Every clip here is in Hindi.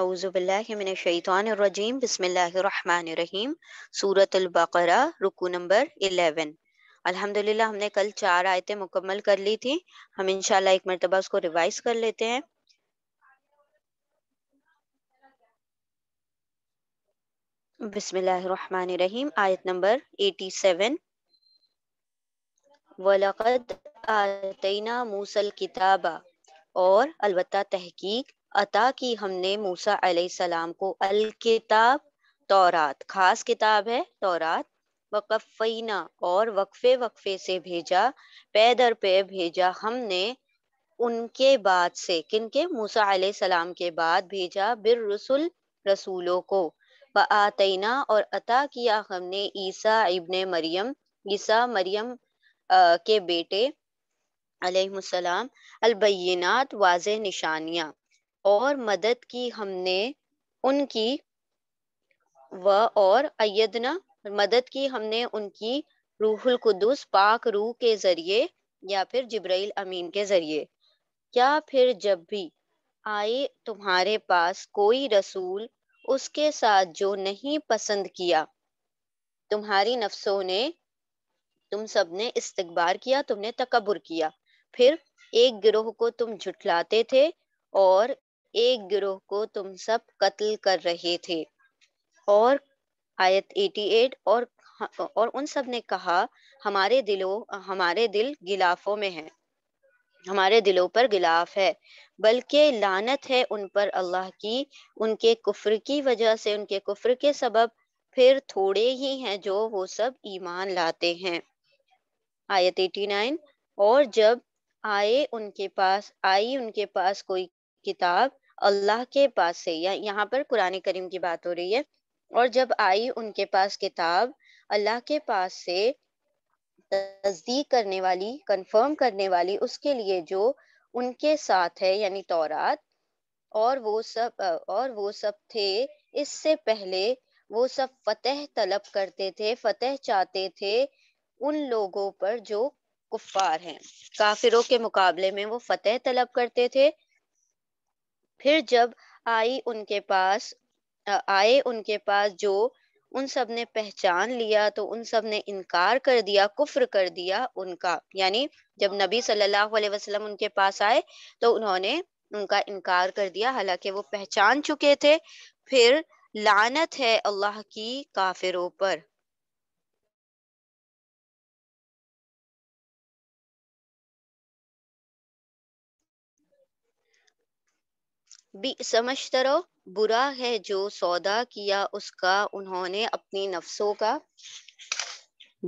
अउज़बिल्लिमिनशैतानरजीम बसमीम सूरत नंबर 11 अल्हम्दुलिल्लाह हमने कल चार आयतें मुकम्मल कर ली थी हम इंशाल्लाह एक मरतबा उसको रिवाइज कर लेते हैं बसमीम आयत नंबर 87 वलकद आतना मूसल किताबा और अलबत्ता तहकीक अता की हमने मूसा अलैहिस्सलाम को अल किताब तौरात खास किताब है तौरात वकफ़ीना और वक्फे वक्फे से भेजा पैदर पे भेजा हमने उनके बाद से किनके मूसा अलैहिस्सलाम के बाद भेजा बिर रसुल रसूलों को आतना और अता किया हमने ईसा इबन मरियम ईसा मरियम आ, के बेटे अलैहिस्सलाम अलबैनात वाज निशानियां और मदद की हमने उनकी व और अयदना मदद की हमने उनकी रूहुल कुदुस पाक रूह के जरिए या फिर जिब्राइल अमीन के जरिए क्या फिर जब भी आए तुम्हारे पास कोई रसूल उसके साथ जो नहीं पसंद किया तुम्हारी नफ्सों ने तुम सब ने इस्तकबार किया तुमने तकबर किया फिर एक गिरोह को तुम झुटलाते थे और एक गिरोह को तुम सब कत्ल कर रहे थे और आयत 88 और और उन सब ने कहा हमारे दिलों हमारे दिल गिलाफों में है हमारे दिलों पर गिलाफ है बल्कि लानत है उन पर अल्लाह की उनके कुफर की वजह से उनके कुफर के सबब फिर थोड़े ही हैं जो वो सब ईमान लाते हैं आयत 89 और जब आए उनके पास आई उनके पास कोई किताब अल्लाह के पास से या यहाँ पर कुरान करीम की बात हो रही है और जब आई उनके पास किताब अल्लाह के पास से तस्दीक करने वाली कंफर्म करने वाली उसके लिए जो उनके साथ है यानी तौरात और वो सब और वो सब थे इससे पहले वो सब फतेह तलब करते थे फतेह चाहते थे उन लोगों पर जो कुफार हैं काफिरों के मुकाबले में वो फतेह तलब करते थे फिर जब आई उनके पास आए उनके पास जो उन सब ने पहचान लिया तो उन सब ने इनकार कर दिया कुफ्र कर दिया उनका यानी जब नबी सल्लल्लाहु अलैहि वसल्लम उनके पास आए तो उन्होंने उनका इनकार कर दिया हालांकि वो पहचान चुके थे फिर लानत है अल्लाह की काफिरों पर भी समझते रहो बुरा है जो सौदा किया उसका उन्होंने अपनी नफ्सों का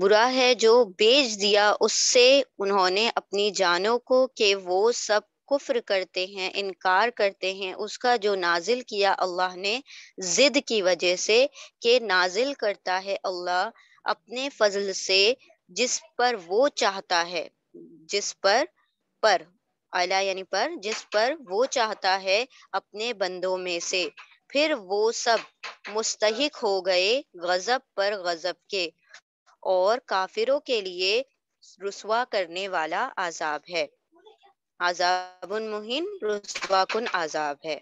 बुरा है जो बेच दिया उससे उन्होंने अपनी जानों को कि वो सब कुफ्र करते हैं इनकार करते हैं उसका जो नाजिल किया अल्लाह ने जिद की वजह से कि नाजिल करता है अल्लाह अपने फजल से जिस पर वो चाहता है जिस पर पर अला यानी पर जिस पर वो चाहता है अपने बंदों में से फिर वो सब मुस्तक हो गए गजब पर गजब के और काफिरों के लिए रुसवा करने वाला आजाब है आजाबन मुहिन कन आजाब है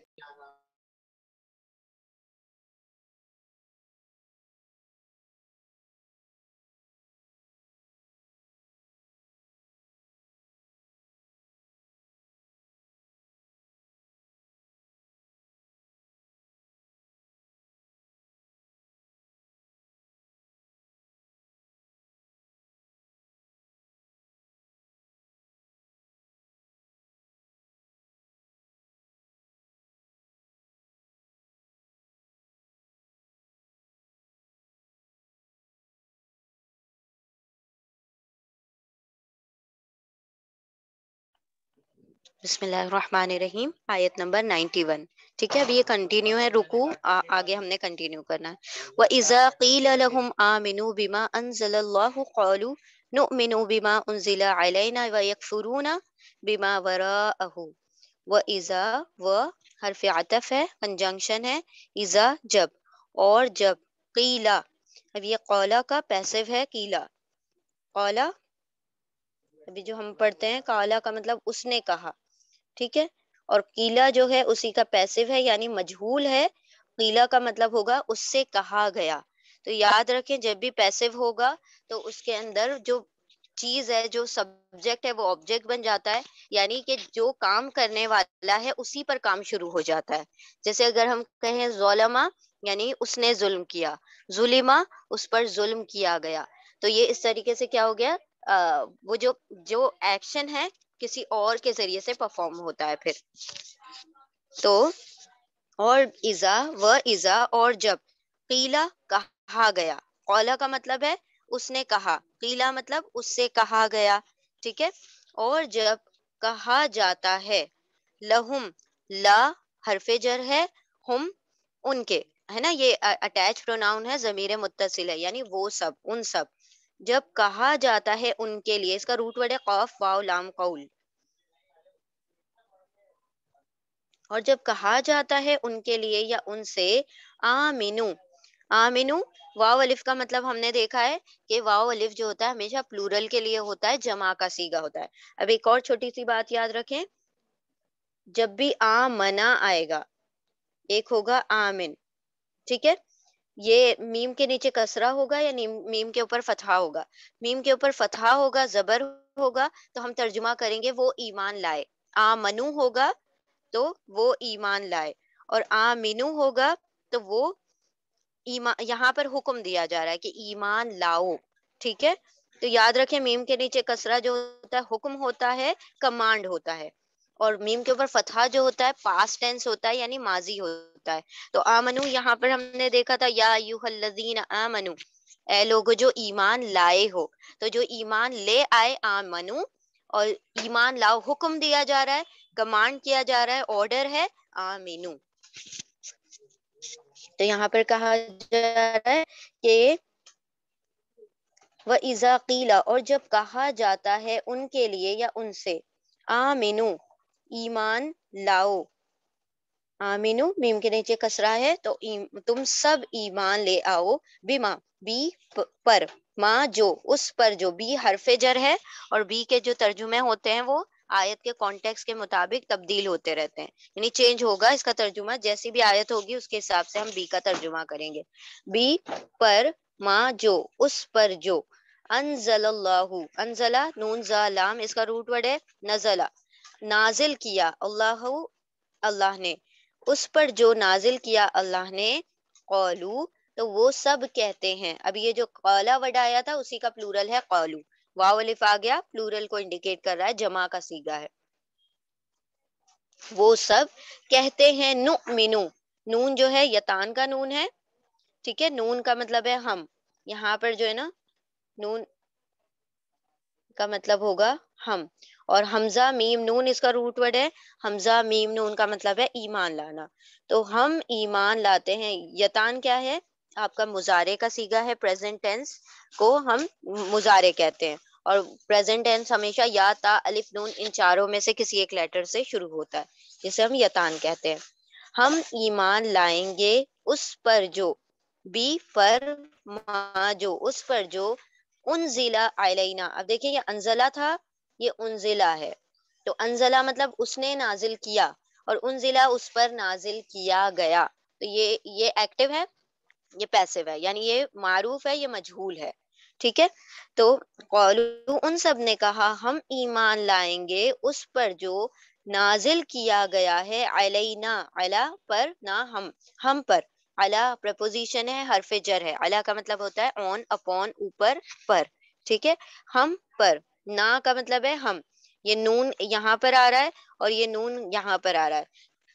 बिस्मिल्लाहिर्रहमानिर्रहीम आयत नंबर 91 ठीक है अब ये कंटिन्यू है रुकू आ, आगे हमने कंटिन्यू करना है व इजा क़ील लहुम आमिनू बिमा अनज़लल्लाहु क़ालू नुमिनु बिमा उनज़िला अलैना व यकफुरूना बिमा वराअहु व इजा व हर्फ अतफ है कंजंक्शन है इजा जब और जब क़ीला अब ये कौला का पैसिव है कीला कौला अभी जो हम पढ़ते हैं काला का मतलब उसने कहा ठीक है और कीला जो है उसी का पैसिव है यानी मजहूल है कीला का मतलब होगा उससे कहा गया तो याद रखें जब भी पैसिव होगा तो उसके अंदर जो चीज है जो सब्जेक्ट है वो ऑब्जेक्ट बन जाता है यानी कि जो काम करने वाला है उसी पर काम शुरू हो जाता है जैसे अगर हम कहें जोलमा यानी उसने जुल्म किया जुलिमा उस पर जुल्म किया गया तो ये इस तरीके से क्या हो गया आ, वो जो जो एक्शन है किसी और के जरिए से परफॉर्म होता है फिर तो और इजा व इजा और जब कीला कहा गया कौला का मतलब है उसने कहा कीला मतलब उससे कहा गया ठीक है और जब कहा जाता है लहुम ला हरफे जर है हम उनके है ना ये अटैच प्रोनाउन है जमीर मुतसिल है यानी वो सब उन सब जब कहा जाता है उनके लिए इसका रूट वर्ड है कौफ वाव लाम कौल और जब कहा जाता है उनके लिए या उनसे आमिनू आमिनू वाव अलिफ का मतलब हमने देखा है कि वाव अलिफ जो होता है हमेशा प्लूरल के लिए होता है जमा का सीगा होता है अब एक और छोटी सी बात याद रखें जब भी आमना आएगा एक होगा आमिन ठीक है ये मीम के नीचे कसरा होगा या मीम के ऊपर फतहा होगा मीम के ऊपर फतहा होगा जबर होगा तो हम तर्जुमा करेंगे वो ईमान लाए आ मनु होगा तो वो ईमान लाए और आ मीनू होगा तो वो ईमान यहाँ पर हुक्म दिया जा रहा है कि ईमान लाओ ठीक है तो याद रखें मीम के नीचे कसरा जो होता है हुक्म होता है कमांड होता है और मीम के ऊपर फतहा जो होता है पास्ट टेंस होता है यानी माजी होता है तो आमनु यहाँ पर हमने देखा था या यूहल्लजीन आमनु ए लोगो जो ईमान लाए हो तो जो ईमान ले आए आमनु और ईमान लाओ हुक्म दिया जा रहा है कमांड किया जा रहा है ऑर्डर है आमिनु तो यहाँ पर कहा जा रहा है कि वह इजाकीला और जब कहा जाता है उनके लिए या उनसे आमिनु ईमान लाओ आमिनु मीम के नीचे कसरा है तो तुम सब ईमान ले आओ बीमा बी पर माँ जो उस पर जो बी हरफे जर है और बी के जो तर्जुमे होते हैं वो आयत के कॉन्टेक्स्ट के मुताबिक तब्दील होते रहते हैं यानी चेंज होगा इसका तर्जुमा जैसी भी आयत होगी उसके हिसाब से हम बी का तर्जुमा करेंगे बी पर माँ जो उस पर जो अनजल्लाहू अनजला नून जालाम इसका रूट वर्ड है नजला नाजिल किया अल्लाह अल्लाह ने उस पर जो नाजिल किया अल्लाह ने कौलू तो वो सब कहते हैं अब ये जो कौला वर्ड आया था उसी का प्लूरल है कौलू वावलिफ आ गया प्लूरल को इंडिकेट कर रहा है जमा का सीगा है वो सब कहते हैं नु मिनू नून जो है यतान का नून है ठीक है नून का मतलब है हम यहाँ पर जो है ना नून का मतलब होगा हम और हमजा मीम नून इसका रूट वर्ड है हमजा मीम नून का मतलब है ईमान लाना तो हम ईमान लाते हैं यतान क्या है आपका मुजारे का सीगा है प्रेजेंट टेंस को हम मुजारे कहते हैं और प्रेजेंट टेंस हमेशा या ता अलिफ नून इन चारों में से किसी एक लेटर से शुरू होता है जिसे हम यतान कहते हैं हम ईमान लाएंगे उस पर जो बी फर मा जो उस पर जो उन जिला अब देखिए ये अनजला था ये उनजिला है तो अनजला मतलब उसने नाजिल किया और उनजिला उस पर नाजिल किया गया तो ये ये एक्टिव है ये पैसिव है यानी ये मारूफ है ये मजहूल है ठीक है तो कौलू उन सब ने कहा हम ईमान लाएंगे उस पर जो नाजिल किया गया है अलैना अला पर ना हम हम पर अला प्रपोजिशन है हरफ जर है अला का मतलब होता है ऑन अपॉन ऊपर पर ठीक है हम पर ना का मतलब है हम ये नून यहाँ पर आ रहा है और ये नून यहाँ पर आ रहा है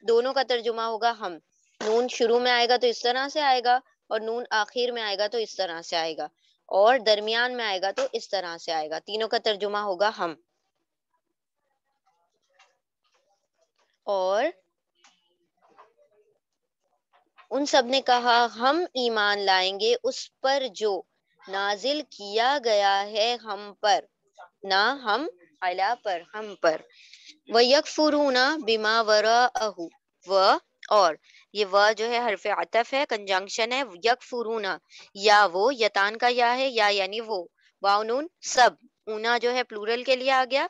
दोनों का तर्जुमा होगा हम नून शुरू में आएगा तो इस तरह से आएगा और नून आखिर में आएगा तो इस तरह से आएगा और दरमियान में आएगा तो इस तरह से आएगा तीनों का तर्जुमा होगा हम और उन सब ने कहा हम ईमान लाएंगे उस पर जो नाजिल किया गया है हम पर ना हम अला पर हम पर व यकफुरूना बिमा वरा अहु व और ये व जो है हरफ आतफ है कंजंक्शन है यकफुरूना या वो यतान का या है या यानी वो वाउनून सब ऊना जो है प्लूरल के लिए आ गया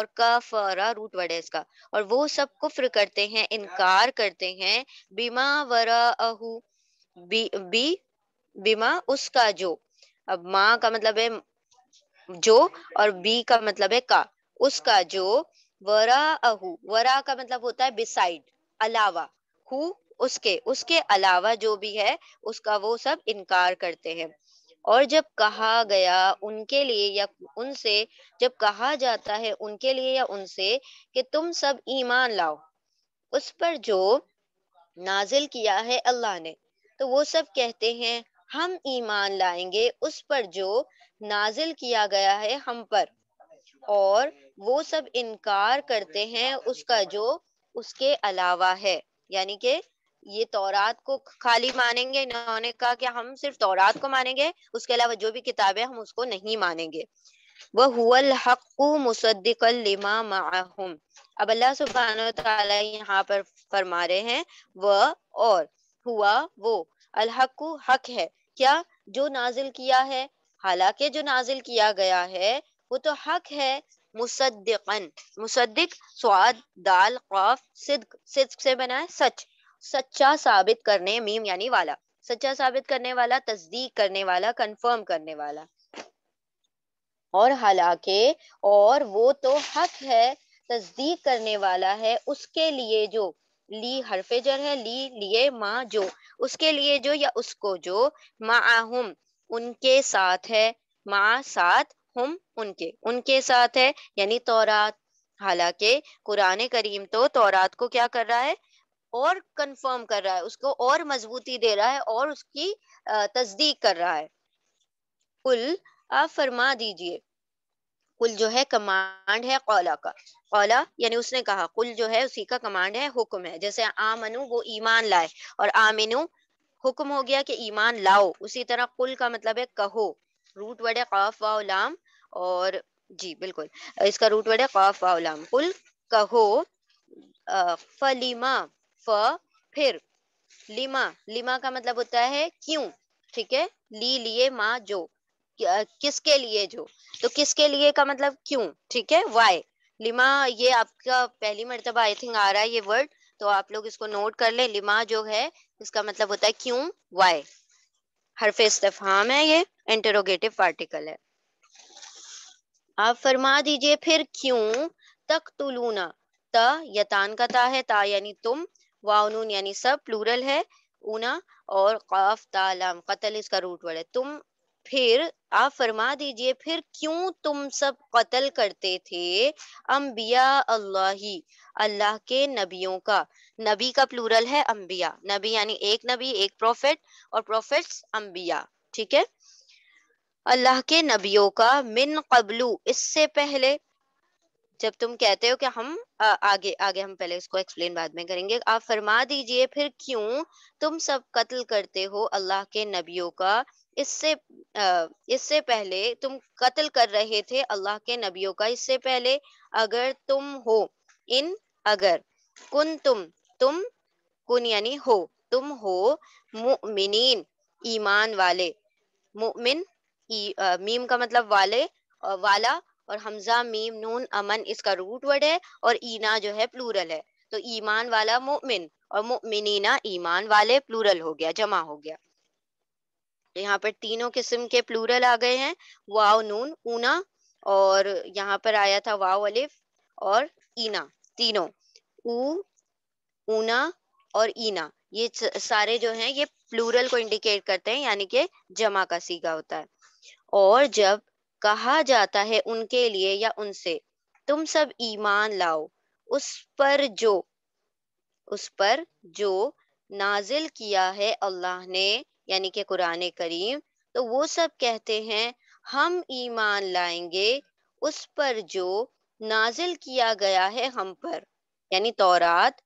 और कफरा रूट वर्ड है इसका और वो सब कुफ्र करते हैं इनकार करते हैं बीमा वरा अहु बी बी बीमा उसका जो अब माँ का मतलब है जो और बी का मतलब है का उसका जो वरा अहु वरा का मतलब होता है बिसाइड अलावा हु उसके उसके अलावा जो भी है उसका वो सब इनकार करते हैं और जब कहा गया उनके लिए या उनसे जब कहा जाता है उनके लिए या उनसे कि तुम सब ईमान लाओ उस पर जो नाजिल किया है अल्लाह ने तो वो सब कहते हैं हम ईमान लाएंगे उस पर जो नाजिल किया गया है हम पर और वो सब इनकार करते हैं उसका जो उसके अलावा है यानी कि ये तौरात को खाली मानेंगे इन्होंने कहा कि हम सिर्फ तौरात को मानेंगे उसके अलावा जो भी किताब है हम उसको नहीं मानेंगे वह हुअल हक्कु मुसद्दिकल लिमा अब अल्लाह सुबहान तआला यहाँ पर फरमा रहे हैं वह और हुआ वो अलहकु हक है क्या जो नाजिल किया है हालांकि जो नाजिल किया गया है वो तो हक है मुसद्दिकन मुसद्दिक स्वाद दाल खौफ सिद्क सिद्क से बना है सच सच्चा साबित करने मीम यानी वाला सच्चा साबित करने वाला तस्दीक करने वाला कंफर्म करने वाला और हालांकि और वो तो हक है तस्दीक करने वाला है उसके लिए जो ली हरफे जर है ली लिए माँ जो उसके लिए जो या उसको जो माहुम उनके साथ है माँ साथ हम उनके उनके साथ है यानी तौरात हालांकि कुरान करीम तो तौरात को क्या कर रहा है और कंफर्म कर रहा है उसको और मजबूती दे रहा है और उसकी तस्दीक कर रहा है कुल आप फरमा दीजिए कुल जो है कमांड है कौला का कौला यानी उसने कहा कुल जो है उसी का कमांड है हुक्म है जैसे आमनु वो ईमान लाए और आमिनु हुक्म हो गया कि ईमान लाओ उसी तरह कुल का मतलब है कहो रूट वर्ड है काफ वाम और जी बिल्कुल इसका रूट वर्ड है काफ वाम कुल कहो फलीमा फ फिर लिमा लिमा का मतलब होता है क्यों ठीक है ली लिए माँ जो किसके लिए जो तो किसके लिए का मतलब क्यों ठीक है वाई लिमा ये आपका पहली मरतबा आई थिंक आ रहा है ये वर्ड तो आप लोग इसको नोट कर लें लिमा जो है इसका मतलब होता है क्यों वाई हरफ इस्तफाम है ये इंटरोगेटिव पार्टिकल है आप फरमा दीजिए फिर क्यों तक तुलूना त यतान का ता है ता यानी तुम वाउनून यानी सब प्लूरल है ऊना और काफ तालाम कतल इसका रूट वर्ड है तुम फिर आप फरमा दीजिए फिर क्यों तुम सब कत्ल करते थे अम्बिया अल्लाह अल्लाह के नबियों का नबी का प्लूरल है अम्बिया नबी यानी एक नबी एक प्रॉफिट और प्रॉफिट्स अम्बिया ठीक है अल्लाह के नबियों का मिन कबलू इससे पहले जब तुम कहते हो कि हम आ, आगे आगे हम पहले इसको एक्सप्लेन बाद में करेंगे आप फरमा दीजिए फिर क्यों तुम सब कत्ल करते हो अल्लाह के नबियों का इससे इससे पहले तुम कत्ल कर रहे थे अल्लाह के नबियों का इससे पहले अगर तुम हो इन अगर कुन तुम तुम कुन यानी हो तुम हो मुमिनीन ईमान वाले मुमिन मीम का मतलब वाले वाला और हमजा मीम नून अमन इसका रूट वर्ड है और ईना जो है प्लूरल है तो ईमान वाला मुमिन और मुमिनीना ईमान वाले प्लूरल हो गया जमा हो गया यहाँ पर तीनों किस्म के प्लूरल आ गए हैं वाव नून ऊना और यहाँ पर आया था वाव अलिफ और ईना तीनों ऊ ऊना और ईना ये सारे जो हैं ये प्लूरल को इंडिकेट करते हैं यानी कि जमा का सीगा होता है और जब कहा जाता है उनके लिए या उनसे तुम सब ईमान लाओ उस पर जो उस पर जो नाजिल किया है अल्लाह ने यानी कि कुरान करीम तो वो सब कहते हैं हम ईमान लाएंगे उस पर जो नाजिल किया गया है हम पर यानी तौरात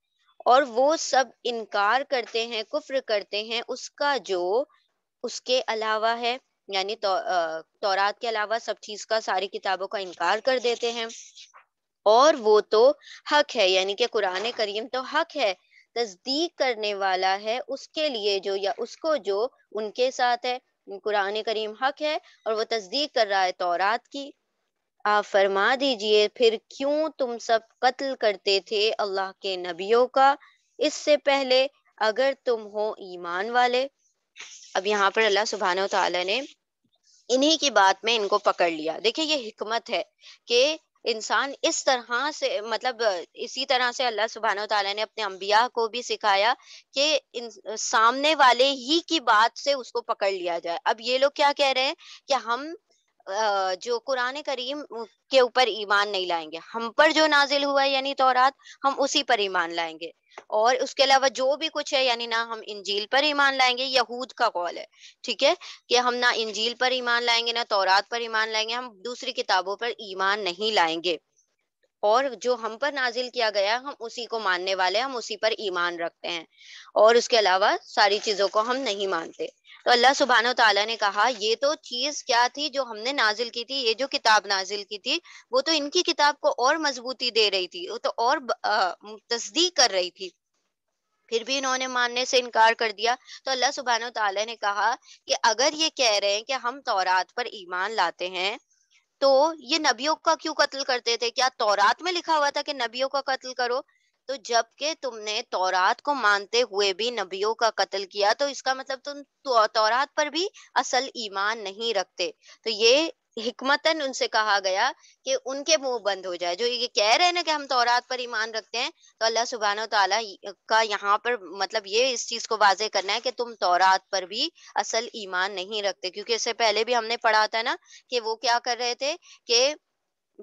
और वो सब इनकार करते हैं कुफ्र करते हैं उसका जो उसके अलावा है यानी तो, तौरात के अलावा सब चीज का सारी किताबों का इनकार कर देते हैं और वो तो हक है यानी कि कुरान करीम तो हक है तस्दीक करने वाला है उसके लिए जो या उसको जो उनके साथ है कुरान करीम हक है और वो तस्दीक कर रहा है तौरात की आप फरमा दीजिए फिर क्यों तुम सब कत्ल करते थे अल्लाह के नबियों का इससे पहले अगर तुम हो ईमान वाले अब यहाँ पर अल्लाह सुबहान तला ने इन्हीं की बात में इनको पकड़ लिया देखिए ये हिकमत है कि इंसान इस तरह से मतलब इसी तरह से अल्लाह सुबहान तला ने अपने अम्बिया को भी सिखाया कि सामने वाले ही की बात से उसको पकड़ लिया जाए अब ये लोग क्या कह रहे हैं कि हम जो कुरान करीम के ऊपर ईमान नहीं लाएंगे हम पर जो नाजिल हुआ है यानी तौरात हम उसी पर ईमान लाएंगे और उसके अलावा जो भी कुछ है यानी ना हम इंजील पर ईमान लाएंगे यहूद का कौल है ठीक है कि हम ना इंजील पर ईमान लाएंगे ना तौरात पर ईमान लाएंगे हम दूसरी किताबों पर ईमान नहीं लाएंगे और जो हम पर नाजिल किया गया हम उसी को मानने वाले हम उसी पर ईमान रखते हैं और उसके अलावा सारी चीजों को हम नहीं मानते तो अल्लाह सुबहान तला ने कहा ये तो चीज क्या थी जो हमने नाजिल की थी ये जो किताब नाजिल की थी वो तो इनकी किताब को और मजबूती दे रही थी वो तो और तस्दीक कर रही थी फिर भी इन्होंने मानने से इनकार कर दिया तो अल्लाह सुबहान तला ने कहा कि अगर ये कह रहे हैं कि हम तोरात पर ईमान लाते हैं तो ये नबियों का क्यों कत्ल करते थे क्या तोरात में लिखा हुआ था कि नबियों का कत्ल करो तो जबकि तुमने तौरात को मानते हुए भी नबियों का कत्ल किया तो इसका मतलब तुम तो, तौरात पर भी असल ईमान नहीं रखते तो ये हिकमतन उनसे कहा गया कि उनके मुंह बंद हो जाए जो ये कह रहे हैं ना कि हम तौरात पर ईमान रखते हैं तो अल्लाह सुबहान तला का यहाँ पर मतलब ये इस चीज को वाजे करना है कि तुम तौरात पर भी असल ईमान नहीं रखते क्योंकि इससे पहले भी हमने पढ़ा था ना कि वो क्या कर रहे थे कि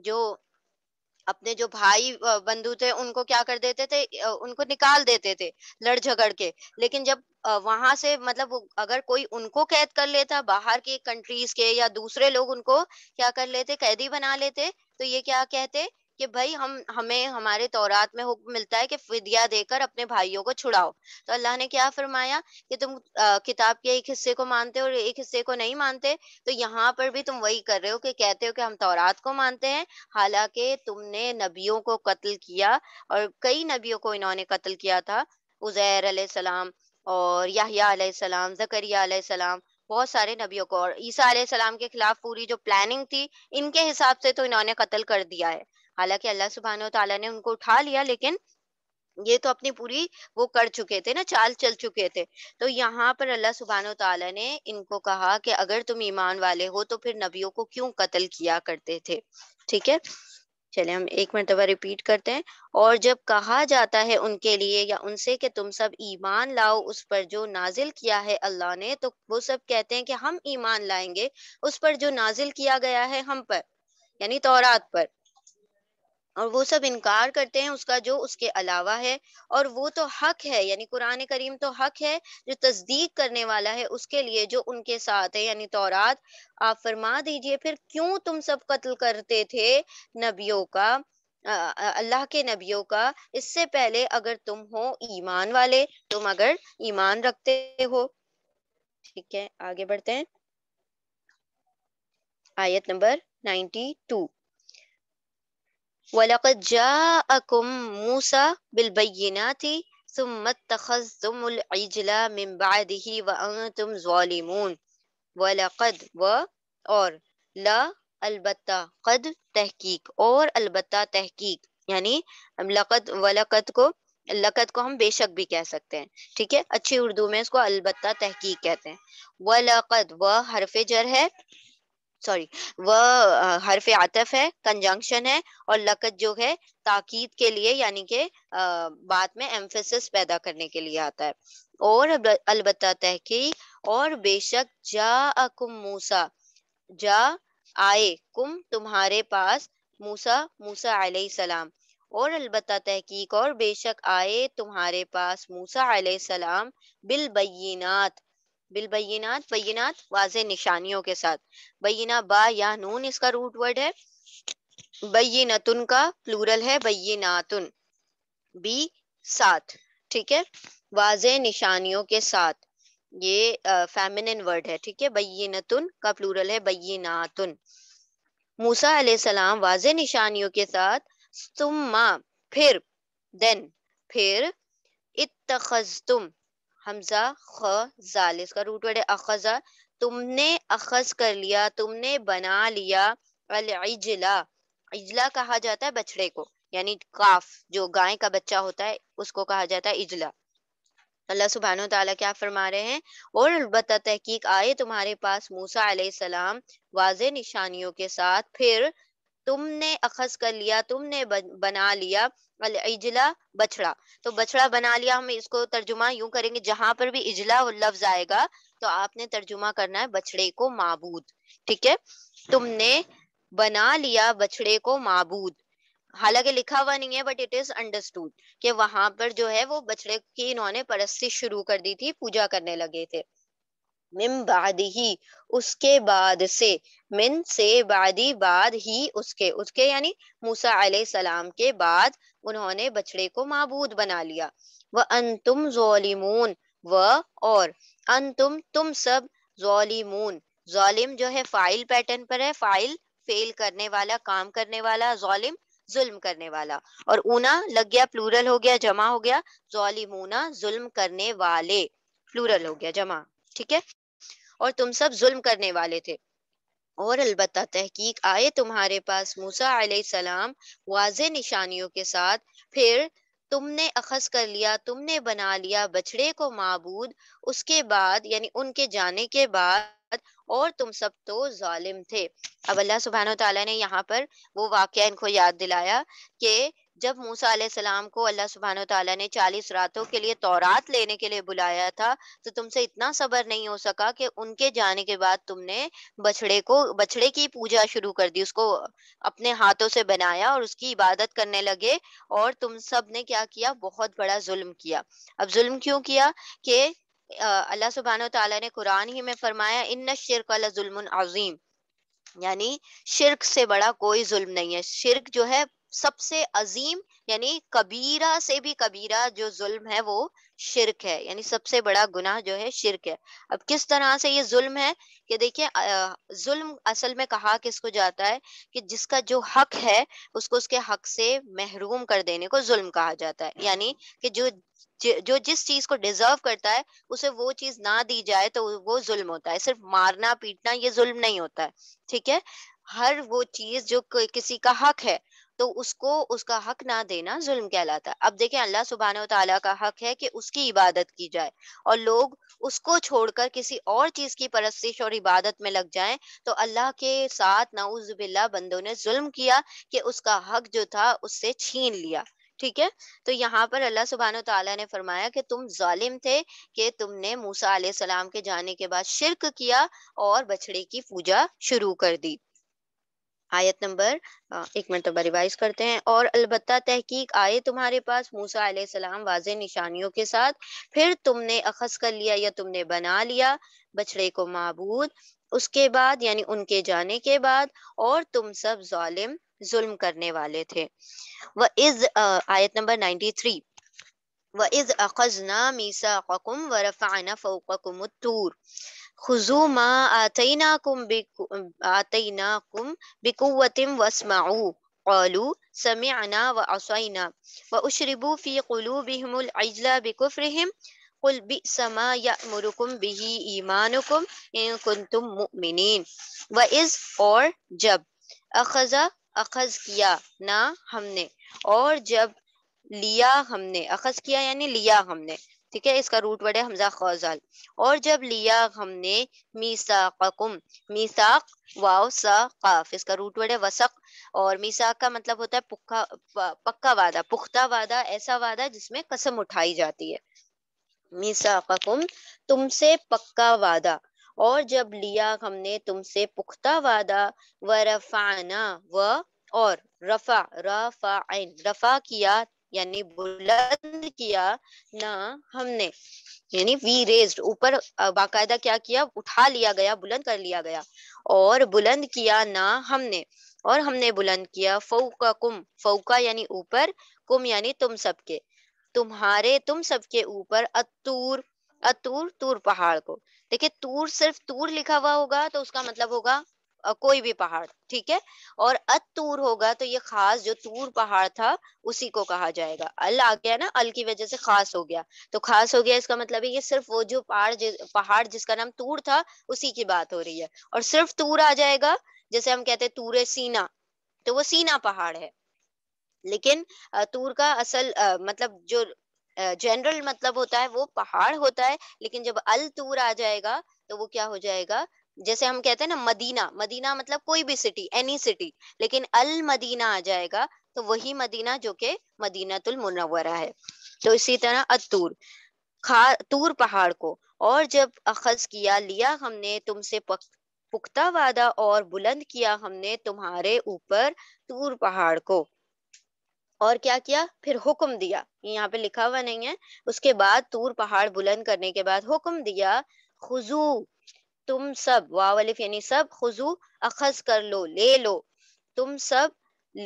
जो अपने जो भाई बंधु थे उनको क्या कर देते थे उनको निकाल देते थे लड़ झगड़ के लेकिन जब वहां से मतलब अगर कोई उनको कैद कर लेता बाहर की कंट्रीज के या दूसरे लोग उनको क्या कर लेते कैदी बना लेते तो ये क्या कहते कि भाई हम हमें हमारे तौरात में हुक्म मिलता है कि फिदिया देकर अपने भाइयों को छुड़ाओ तो अल्लाह ने क्या फरमाया कि तुम आ, किताब के एक हिस्से को मानते हो और एक हिस्से को नहीं मानते तो यहाँ पर भी तुम वही कर रहे हो कि कहते हो कि हम तौरात को मानते हैं हालांकि तुमने नबियों को कत्ल किया और कई नबियों को इन्होंने कत्ल किया था उजैर सलाम और याहिया सलाम जकरिया सलाम बहुत सारे नबियों को और ईसा सलाम के खिलाफ पूरी जो प्लानिंग थी इनके हिसाब से तो इन्होंने कत्ल कर दिया है हालांकि अल्लाह सुबहान तला ने उनको उठा लिया लेकिन ये तो अपनी पूरी वो कर चुके थे ना चाल चल चुके थे तो यहाँ पर अल्लाह सुबहान तला ने इनको कहा कि अगर तुम ईमान वाले हो तो फिर नबियों को क्यों कत्ल किया करते थे ठीक है चले हम एक मरतबा रिपीट करते हैं और जब कहा जाता है उनके लिए या उनसे कि तुम सब ईमान लाओ उस पर जो नाजिल किया है अल्लाह ने तो वो सब कहते हैं कि हम ईमान लाएंगे उस पर जो नाजिल किया गया है हम पर यानी तौरात पर और वो सब इनकार करते हैं उसका जो उसके अलावा है और वो तो हक है यानी कुरान करीम तो हक है जो तस्दीक करने वाला है उसके लिए जो उनके साथ है यानी तौरात आप फरमा दीजिए फिर क्यों तुम सब कत्ल करते थे नबियों का अल्लाह के नबियों का इससे पहले अगर तुम हो ईमान वाले तुम अगर ईमान रखते हो ठीक है आगे बढ़ते हैं आयत नंबर नाइन्टी टू वलकद जाअकुम मूसा बिलबय्यिनाति थुम्म तखज़्तुमुल इजला मिन बादिही व अंतुम ज़ालिमून वलकद व और ला अलबत्ता कद तहकीक और अलबत्ता तहकीक यानी लकद वलकद को लकद को हम बेशक भी कह सकते हैं ठीक है अच्छी उर्दू में इसको अलबत्ता तहकीक कहते हैं वलकद व हरफ जर है सॉरी वह हरफ आतफ है कंजंक्शन है और लकत जो है ताकीद के लिए यानी के बात में एम्फेसिस पैदा करने के लिए आता है और अलबत् तहकी और बेशक जा अकुम मूसा जा आए कुम तुम्हारे पास मूसा मूसा सलाम और अलबत् तहकीक और बेशक आए तुम्हारे पास मूसा सलाम बिल बिलबैनात बैनात वाज निशानियों के साथ बैना बा या नून इसका रूट वर्ड है बैनतुन का प्लूरल है बैनातुन बी साथ ठीक है वाज निशानियों के साथ ये फेमिनिन वर्ड है ठीक है बैनतुन का प्लूरल है बैनातुन मूसा अलैहिस्सलाम वाज निशानियों के साथ तुम फिर देन फिर इतखज तुम हमजा ख जाल इसका रूट वर्ड है अखजा तुमने अखज कर लिया तुमने बना लिया अल इजला इजला कहा जाता है बछड़े को यानी काफ जो गाय का बच्चा होता है उसको कहा जाता है इजला अल्लाह सुबहान तला क्या फरमा रहे हैं और अलबत् तहकीक आए तुम्हारे पास मूसा सलाम वाज निशानियों के साथ फिर तुमने अखज कर लिया तुमने बना लिया इजला बछड़ा तो बछड़ा बना लिया हम इसको तर्जुमा यूं करेंगे जहां पर भी इजला लफ्ज आएगा तो आपने तर्जुमा करना है बछड़े को माबूद ठीक है तुमने बना लिया बछड़े को माबूद हालांकि लिखा हुआ नहीं है बट इट इज अंडरस्टूड कि वहां पर जो है वो बछड़े की इन्होंने परस्ती शुरू कर दी थी पूजा करने लगे थे मिम बाद ही उसके बाद से मिन से बादी बाद ही उसके उसके यानी मूसा सलाम के बाद उन्होंने बछड़े को मबूद बना लिया व अंतुम जोलिमून व और अंतुम तुम सब जोलिमून जालिम जो है फाइल पैटर्न पर है फाइल फेल करने वाला काम करने वाला जालिम जुल्म करने वाला और ऊना लग गया प्लूरल हो गया जमा हो गया जोलिमूना जुल्म करने वाले प्लूरल हो गया जमा ठीक है और तुम सब जुल्म करने वाले थे और अलबत् तहकीक आए तुम्हारे पास मूसा सलाम वाज निशानियों के साथ फिर तुमने अखस कर लिया तुमने बना लिया बछड़े को मबूद उसके बाद यानी उनके जाने के बाद और तुम सब तो जालिम थे अब अल्लाह सुबहान तला ने यहाँ पर वो वाक्य इनको याद दिलाया कि जब मूसा सलाम को अल्लाह सुबहान तला ने चालीस रातों के लिए तौरात लेने के लिए बुलाया था तो तुमसे इतना सबर नहीं हो सका कि उनके जाने के बाद तुमने बछड़े को बछड़े की पूजा शुरू कर दी उसको अपने हाथों से बनाया और उसकी इबादत करने लगे और तुम सब ने क्या किया बहुत बड़ा जुल्म किया अब जुल्म क्यों किया कि अल्लाह सुबहान तला ने कुरान ही में फरमाया इन शिरक जुल्म अजीम यानी शिरक से बड़ा कोई जुल्म नहीं है शिरक जो है सबसे अजीम यानी कबीरा से भी कबीरा जो जुल्म है वो शिरक है यानी सबसे बड़ा गुनाह जो है शिरक है अब किस तरह से ये जुल्म है कि देखिए जुल्म असल में कहा किसको जाता है कि जिसका जो हक है उसको उसके हक से महरूम कर देने को जुल्म कहा जाता है यानी कि जो जो जिस चीज को डिजर्व करता है उसे वो चीज ना दी जाए तो वो जुल्म होता है सिर्फ मारना पीटना ये जुल्म नहीं होता है ठीक है हर वो चीज जो किसी का हक है तो उसको उसका हक ना देना जुल्म कहलाता है अब देखें अल्लाह सुबहान तला का हक है कि उसकी इबादत की जाए और लोग उसको छोड़कर किसी और चीज की परस्तिश और इबादत में लग जाएं तो अल्लाह के साथ नाउजबिल्ला बंदों ने जुल्म किया कि उसका हक जो था उससे छीन लिया ठीक है तो यहाँ पर अल्लाह सुबहान तला ने फरमाया कि तुम जालिम थे कि तुमने मूसा सलाम के जाने के बाद शिरक किया और बछड़े की पूजा शुरू कर दी आयत नंबर एक मिनट मरतबा रिवाइज करते हैं और अलबत् तहकीक आए तुम्हारे पास मूसा सलाम वाज निशानियों के साथ फिर तुमने अखस कर लिया या तुमने बना लिया बछड़े को मबूद उसके बाद यानी उनके जाने के बाद और तुम सब जालिम जुल्म करने वाले थे वह इज आयत नंबर नाइन्टी थ्री व इज अखजना मीसा व रफ़ाना फोकूर خذوا ما آتيناكم آتيناكم بقوة واسمعوا قالوا سمعنا وعصينا وأشربوا في قلوبهم العجل بكفرهم قل بئس ما يأمركم به إيمانكم إن كنتم مؤمنين وإذ أخذ जब نا अखज نے اور جب لیا ہم نے اخذ کیا किया لیا ہم نے ठीक है इसका रूट वर्ड है हमजा खौजाल और जब लिया हमने मीसाकुम मीसाक वाव सा काफ इसका रूट वर्ड है वसक और मीसाक का मतलब होता है पुखा पक्का वादा पुख्ता वादा ऐसा वादा जिसमें कसम उठाई जाती है मीसाकुम तुमसे पक्का वादा और जब लिया हमने तुमसे पुख्ता वादा व रफाना व और रफा रफा रफा किया यानी बुलंद किया ना हमने यानी वी रेज्ड ऊपर बाकायदा क्या किया उठा लिया गया बुलंद कर लिया गया और बुलंद किया ना हमने और हमने बुलंद किया फौका कुम फौका यानी ऊपर कुम यानी तुम सबके तुम्हारे तुम सबके ऊपर अतूर अतूर तूर पहाड़ को देखिए तूर सिर्फ तूर लिखा हुआ होगा तो उसका मतलब होगा कोई भी पहाड़ ठीक है और अतूर होगा तो ये खास जो तूर पहाड़ था उसी को कहा जाएगा अल आ गया ना अल की वजह से खास हो गया तो खास हो गया इसका मतलब है ये सिर्फ वो जो पहाड़ जि, पहाड़ जिसका नाम तूर था उसी की बात हो रही है और सिर्फ तूर आ जाएगा जैसे हम कहते हैं तूर सीना तो वो सीना पहाड़ है लेकिन तूर का असल आ, मतलब जो जनरल मतलब होता है वो पहाड़ होता है लेकिन जब अल तूर आ जाएगा तो वो क्या हो जाएगा जैसे हम कहते हैं ना मदीना मदीना मतलब कोई भी सिटी एनी सिटी लेकिन अल मदीना आ जाएगा तो वही मदीना जो के मदीनातुल मुनवरा है तो इसी तरह अतूर खा तूर पहाड़ को और जब अखज किया लिया हमने तुमसे पुख्ता वादा और बुलंद किया हमने तुम्हारे ऊपर तूर पहाड़ को और क्या किया फिर हुक्म दिया यहाँ पे लिखा हुआ नहीं है उसके बाद तूर पहाड़ बुलंद करने के बाद हुक्म दिया खुजू तुम सब वाहिफ यानी सब खुजू अखज कर लो ले लो तुम सब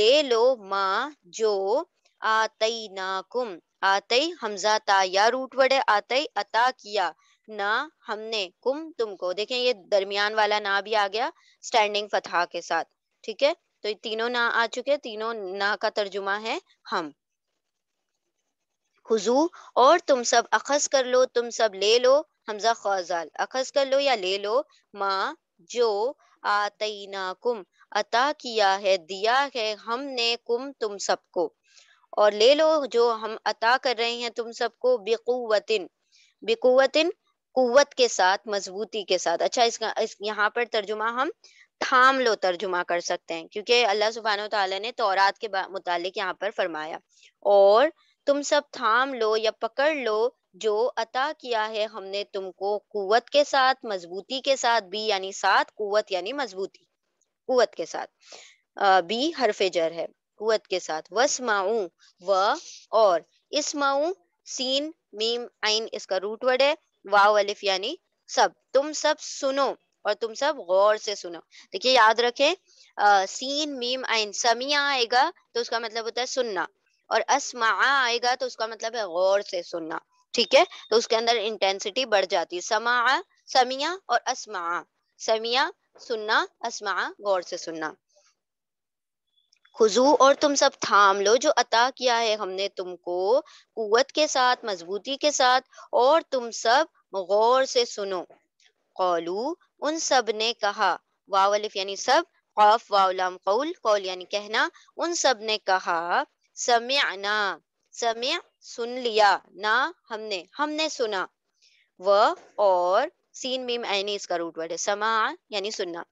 ले लो माँ जो आतई ना कुम आतई हमजा ता या रूट वर्ड आतई अता किया ना हमने कुम तुमको देखें ये दरमियान वाला ना भी आ गया स्टैंडिंग फतहा के साथ ठीक है तो ये तीनों ना आ चुके तीनों ना का तर्जुमा है हम खुजू और तुम सब अखज कर लो तुम सब ले लो हमजा खजाल अखज कर लो या ले लो माँ जो आतना कुम अता किया है दिया है हमने कुम तुम सबको और ले लो जो हम अता कर रहे हैं तुम सबको बेकुवतिन बेकुवतिन कुत के साथ मजबूती के साथ अच्छा इसका इस यहाँ पर तर्जुमा हम थाम लो तर्जुमा कर सकते हैं क्योंकि अल्लाह सुबहान तला ने तौरात के मुतालिक यहाँ पर फरमाया और तुम सब थाम लो या पकड़ लो जो अता किया है हमने तुमको कुवत के साथ मजबूती के साथ बी यानी साथ कुवत यानी मजबूती कुवत के साथ बी हरफे जर है कुवत के साथ वसमाऊ व और इसमाऊ सीन मीम आइन इसका रूट वर्ड है वाव अलिफ यानी सब तुम सब सुनो और तुम सब गौर से सुनो देखिए याद रखें सीन मीम आइन समिया आएगा तो उसका मतलब होता है सुनना और असमा आएगा तो उसका मतलब है गौर से सुनना ठीक है तो उसके अंदर इंटेंसिटी बढ़ जाती है समा समिया और असमा समिया सुनना असमा गौर से सुनना खुजू और तुम सब थाम लो जो अता किया है हमने तुमको कुत के साथ मजबूती के साथ और तुम सब गौर से सुनो कौलू उन सब ने कहा वावलिफ यानी सब खौफ वाउलाम कौल कौल यानी कहना उन सब ने कहा समयना समय सुन लिया ना हमने हमने सुना व और सीन मीम एनी इसका रूट वर्ड है समा यानी सुनना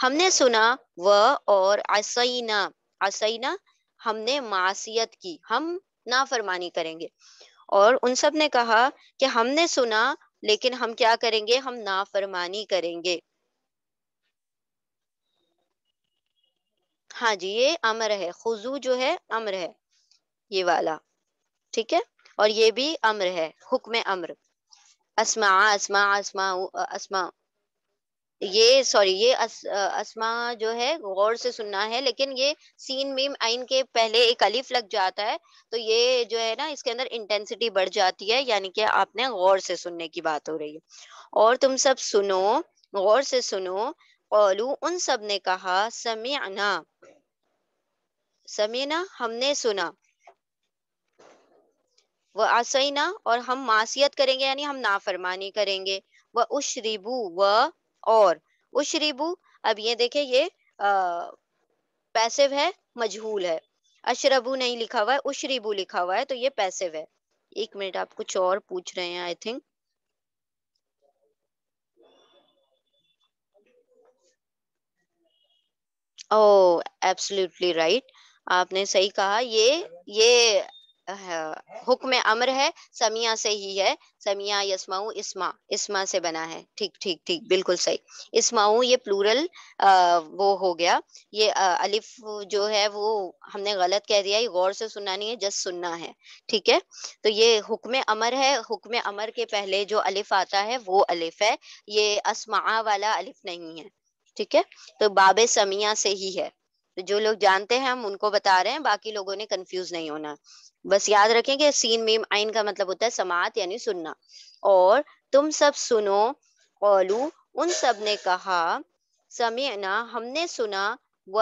हमने सुना व और असईना असैना हमने मासियत की हम नाफरमानी करेंगे और उन सब ने कहा कि हमने सुना लेकिन हम क्या करेंगे हम नाफरमानी करेंगे हाँ जी ये अमर है खुजू जो है अमर है ये वाला ठीक है और ये भी अम्र है हुक्म अम्र असमा असमा असमा असमा ये सॉरी ये अस, असमा जो है गौर से सुनना है लेकिन ये सीन मीम आइन के पहले एक अलिफ लग जाता है तो ये जो है ना इसके अंदर इंटेंसिटी बढ़ जाती है यानी कि आपने गौर से सुनने की बात हो रही है और तुम सब सुनो गौर से सुनो ओलू उन सब ने कहा समीना समीना हमने सुना वह आसईना और हम मासियत करेंगे यानी हम नाफरमानी करेंगे वह उशरीबू व और उशरीबू अब ये देखे ये पैसिव है मजहूल है अशरबू नहीं लिखा हुआ है उशरीबू लिखा हुआ है तो ये पैसिव है एक मिनट आप कुछ और पूछ रहे हैं I think oh absolutely right आपने सही कहा ये ये हुक्म अमर है समिया से ही है समिया यस्माऊ इसमा इसमा से बना है ठीक ठीक ठीक बिल्कुल सही इसमाऊ ये प्लूरल आ, वो हो गया ये आ, अलिफ जो है वो हमने गलत कह दिया ये गौर से सुनना नहीं है जस्ट सुनना है ठीक है तो ये हुक्म अमर है हुक्म अमर के पहले जो अलिफ आता है वो अलिफ है ये असमा वाला अलिफ नहीं है ठीक है तो बाबे समिया से ही है तो जो लोग जानते हैं हम उनको बता रहे हैं बाकी लोगों ने कंफ्यूज नहीं होना बस याद रखें कि सीन मीम आइन का मतलब होता है समात यानी सुनना और तुम सब सुनो ओलू उन सब ने कहा ना हमने सुना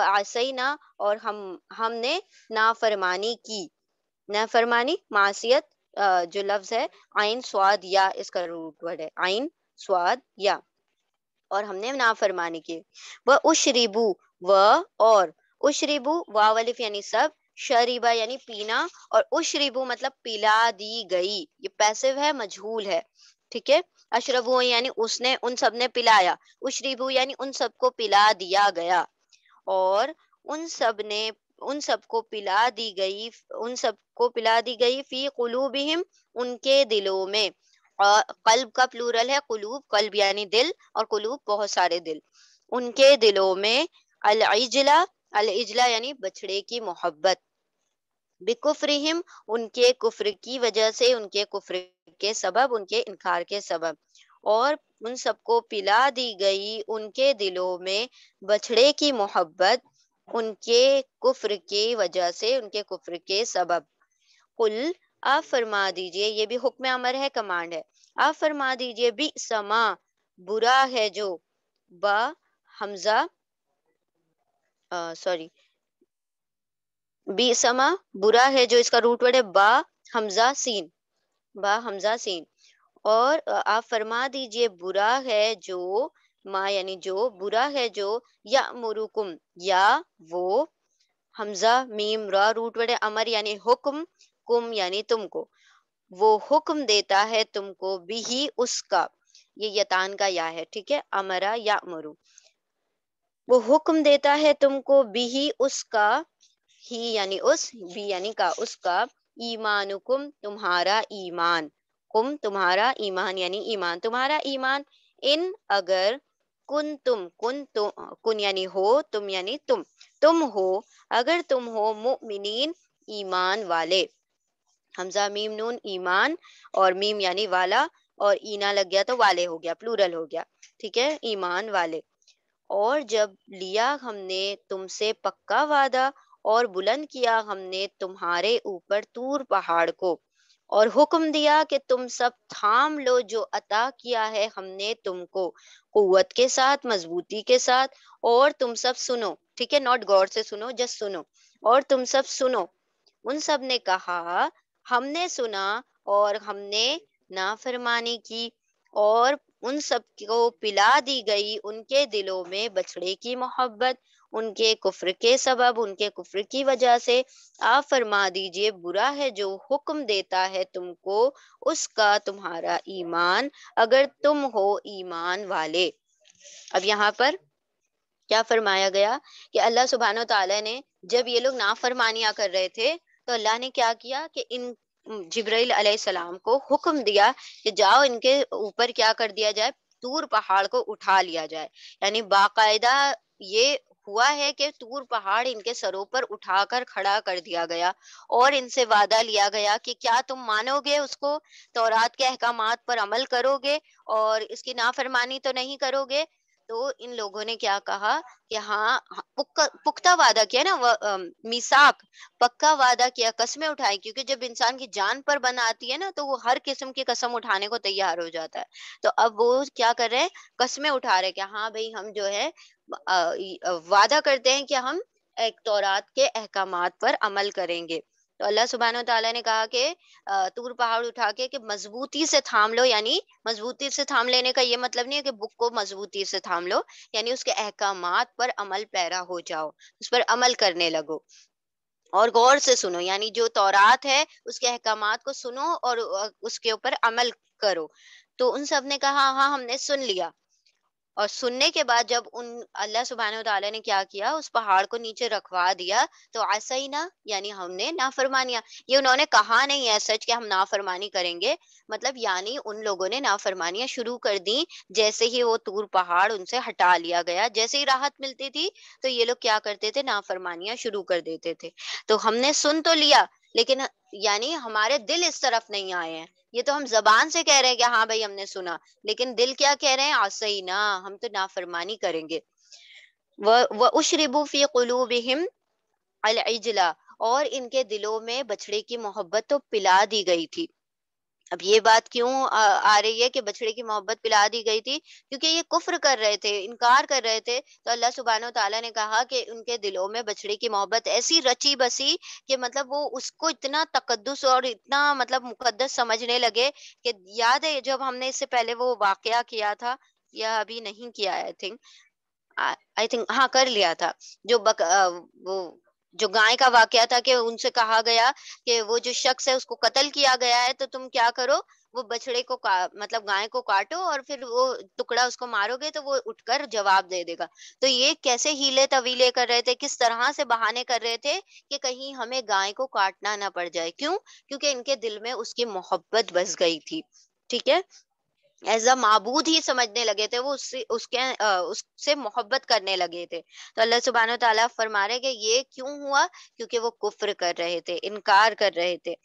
आसई ना और हम हमने नाफरमानी की नाफरमानी मासीत जो लफ्ज है आइन स्वाद या इसका रूट वर्ड है आइन स्वाद या और हमने नाफरमानी की वह उशरीबू व और उशरिबू वावलिफ यानी सब शरीबा यानी पीना और उशरिबू मतलब पिला दी गई ये पैसिव है मजहूल है ठीक है अशरभु यानी उसने उन सब ने पिलाया उशरिबू यानी उन सबको पिला दिया गया और उन सब ने उन सबको पिला दी गई उन सबको पिला दी गई फी कुलूबिहिम उनके दिलों में और कल्ब का प्लूरल है कुलूब कल्ब यानी दिल और कुलूब बहुत सारे दिल उनके दिलों में अलजिला अल इजला यानी बछड़े की मोहब्बत बिकुफरिहिम उनके कुफर की वजह से उनके कुफर के सबब उनके इनकार के सबब और उन सबको पिला दी गई उनके दिलों में बछड़े की मोहब्बत उनके कुफर की वजह से उनके कुफर के सबब कुल आप फरमा दीजिए ये भी हुक्म अमर है कमांड है आप फरमा दीजिए भी समा बुरा है जो ब हमजा सॉरी बी समा बुरा है जो इसका रूट वर्ड है बा हमजा सीन बा हमजा सीन और आप फरमा दीजिए बुरा है जो माँ यानी जो बुरा है जो या मुरुकुम या वो हमजा मीम रा रूट वर्ड है अमर यानी हुक्म कुम यानी तुमको वो हुक्म देता है तुमको बिही उसका ये यतान का या है ठीक है अमरा या मरु वो हुक्म देता है तुमको बिही उसका ही यानी उस बी यानी का उसका ईमानुकुम तुम्हारा ईमान कुम तुम्हारा ईमान यानी ईमान तुम्हारा ईमान इन अगर कुन तुम कुन तुम तो, कुन यानी हो तुम यानी तुम तुम हो अगर तुम हो मुमिनीन ईमान वाले हमजा मीम नून ईमान और मीम यानी वाला और ईना लग गया तो वाले हो गया प्लूरल हो गया ठीक है ईमान वाले और जब लिया हमने तुमसे पक्का वादा और बुलंद किया हमने तुम्हारे ऊपर तूर पहाड़ को और हुक्म दिया कि तुम सब थाम लो जो अता किया है हमने तुमको कुत के साथ मजबूती के साथ और तुम सब सुनो ठीक है नॉट गौर से सुनो जस्ट सुनो और तुम सब सुनो उन सब ने कहा हमने सुना और हमने नाफरमानी की और उन सब को पिला दी गई उनके दिलों में बछड़े की मोहब्बत उनके कुफर के सबब उनके कुफर की वजह से आप फरमा दीजिए बुरा है जो हुक्म देता है तुमको उसका तुम्हारा ईमान अगर तुम हो ईमान वाले अब यहाँ पर क्या फरमाया गया कि अल्लाह सुबहान तला ने जब ये लोग फरमानिया कर रहे थे तो अल्लाह ने क्या किया कि इन जिब्राइल अलैहिस्सलाम को हुक्म दिया कि जाओ इनके ऊपर क्या कर दिया जाए तूर पहाड़ को उठा लिया जाए यानी बाकायदा ये हुआ है कि तूर पहाड़ इनके सरों पर उठाकर खड़ा कर दिया गया और इनसे वादा लिया गया कि क्या तुम मानोगे उसको तौरात के अहकाम पर अमल करोगे और इसकी नाफरमानी तो नहीं करोगे तो इन लोगों ने क्या कहा कि हाँ, हाँ पुख्ता वादा किया ना मिसाक पक्का वादा किया कसमें उठाई क्योंकि जब इंसान की जान पर बन आती है ना तो वो हर किस्म की कसम उठाने को तैयार हो जाता है तो अब वो क्या कर रहे हैं कसमें उठा रहे कि हाँ भाई हम जो है वादा करते हैं कि हम एक तौरात के अहकाम पर अमल करेंगे तो अल्लाह सुबहान तला ने कहा कि तूर पहाड़ उठा के कि मजबूती से थाम लो यानी मजबूती से थाम लेने का ये मतलब नहीं है कि बुक को मजबूती से थाम लो यानी उसके अहकाम पर अमल पैरा हो जाओ उस पर अमल करने लगो और गौर से सुनो यानी जो तौरात है उसके अहकाम को सुनो और उसके ऊपर अमल करो तो उन सब ने कहा हाँ, हाँ हमने सुन लिया और सुनने के बाद जब उन अल्लाह सुबहान तला ने क्या किया उस पहाड़ को नीचे रखवा दिया तो ऐसा ही ना यानी हमने नाफरमानिया ये उन्होंने कहा नहीं है सच कि हम नाफरमानी करेंगे मतलब यानी उन लोगों ने नाफरमानियां शुरू कर दी जैसे ही वो तूर पहाड़ उनसे हटा लिया गया जैसे ही राहत मिलती थी तो ये लोग क्या करते थे नाफरमानियां शुरू कर देते थे तो हमने सुन तो लिया लेकिन यानी हमारे दिल इस तरफ नहीं आए हैं ये तो हम जबान से कह रहे हैं कि हाँ भाई हमने सुना लेकिन दिल क्या कह रहे हैं आसई हाँ, ना हम तो नाफरमानी करेंगे वह उशरिबू फी हिम अल और इनके दिलों में बछड़े की मोहब्बत तो पिला दी गई थी अब ये बात क्यों आ रही है कि बछड़े की मोहब्बत पिला दी गई थी क्योंकि ये कुफ्र कर रहे थे इनकार कर रहे थे तो अल्लाह सुबहान तला ने कहा कि उनके दिलों में बछड़े की मोहब्बत ऐसी रची बसी कि मतलब वो उसको इतना तकदस और इतना मतलब मुकदस समझने लगे कि याद है जब हमने इससे पहले वो वाकया किया था या अभी नहीं किया आई थिंक आई थिंक हाँ कर लिया था जो बक, आ, वो जो गाय का वाक्य था कि उनसे कहा गया कि वो जो शख्स है उसको कत्ल किया गया है तो तुम क्या करो वो बछड़े को मतलब गाय को काटो और फिर वो टुकड़ा उसको मारोगे तो वो उठकर जवाब दे देगा तो ये कैसे हीले तवीले कर रहे थे किस तरह से बहाने कर रहे थे कि कहीं हमें गाय को काटना ना पड़ जाए क्यों क्योंकि इनके दिल में उसकी मोहब्बत बस गई थी ठीक है एज अ मबूद ही समझने लगे थे वो उससे उसके उससे मोहब्बत करने लगे थे तो अल्लाह सुबहान तला फरमा रहे कि ये क्यों हुआ क्योंकि वो कुफ्र कर रहे थे इनकार कर रहे थे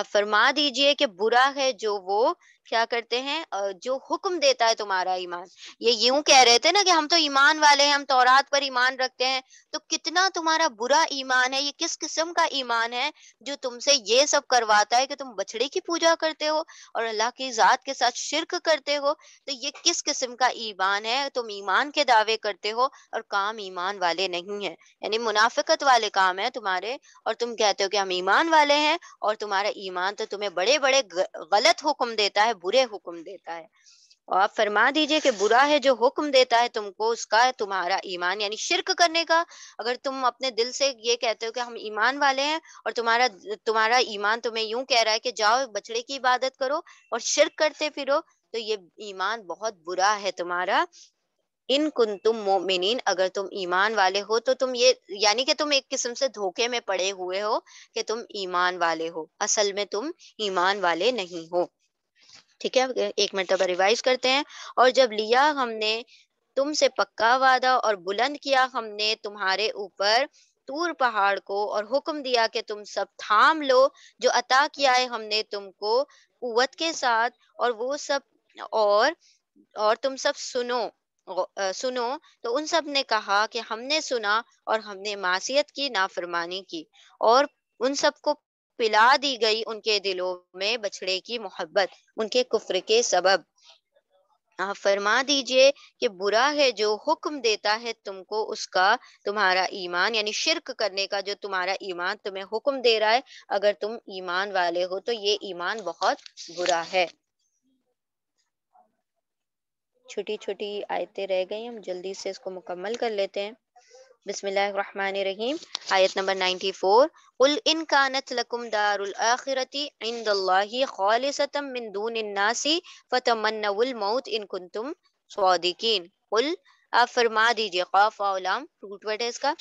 आप फरमा दीजिए कि बुरा है जो वो क्या करते हैं जो हुक्म देता है तुम्हारा ईमान ये यूं कह रहे थे ना कि हम तो ईमान वाले हैं हम तौरात पर ईमान रखते हैं तो कितना तुम्हारा बुरा ईमान है ये किस किस्म का ईमान है जो तुमसे ये सब करवाता है कि तुम बछड़े की पूजा करते हो और अल्लाह की जात के साथ शिरक करते हो तो ये किस किस्म का ईमान है तुम ईमान के दावे करते हो और काम ईमान वाले नहीं है यानी मुनाफिकत वाले काम है तुम्हारे और तुम कहते हो कि हम ईमान वाले हैं और तुम्हारा ईमान तो तुम्हें बड़े बड़े गलत हुक्म देता है बुरे हुक्म देता है और आप फरमा दीजिए कि बुरा है जो हुक्म देता है तुमको उसका है तुम्हारा ईमान यानी शिरक करने का अगर तुम अपने दिल से ये कहते हो कि हम ईमान वाले हैं और तुम्हारा तुम्हारा ईमान तुम्हें यूं कह रहा है कि जाओ बछड़े की इबादत करो और शिरक करते फिरो तो ये ईमान बहुत बुरा है तुम्हारा इन कुन तुम मोमिन अगर तुम ईमान वाले हो तो तुम ये यानी कि तुम एक किस्म से धोखे में पड़े हुए हो कि तुम ईमान वाले हो असल में तुम ईमान वाले नहीं हो ठीक है एक मरतबा रिवाइज करते हैं और जब लिया हमने तुमसे पक्का वादा और बुलंद किया हमने तुम्हारे ऊपर तूर पहाड़ को और हुक्म दिया कि तुम सब थाम लो जो अता किया है हमने तुमको कुत के साथ और वो सब और और तुम सब सुनो सुनो तो उन सब ने कहा कि हमने सुना और हमने मासीत की नाफरमानी की और उन सबको पिला दी गई उनके दिलों में बछड़े की मोहब्बत उनके कुफर के सबब आप फरमा दीजिए कि बुरा है जो हुक्म देता है तुमको उसका तुम्हारा ईमान यानी शिरक करने का जो तुम्हारा ईमान तुम्हें हुक्म दे रहा है अगर तुम ईमान वाले हो तो ये ईमान बहुत बुरा है छोटी छोटी आयतें रह गई हम जल्दी से इसको मुकम्मल कर लेते हैं बिस्मिल्लाहिर्रहमानिर्रहीम आयत नंबर 94 फोर इन कानत लकुम दारुल आखिरती इंदल्लाही खालिसतम मिन दून नासी फतमन्नवल मौत इन कुंतुम स्वादिकीन उल आप फरमा दीजिए खौफ औलाम रूट वर्ड है इसका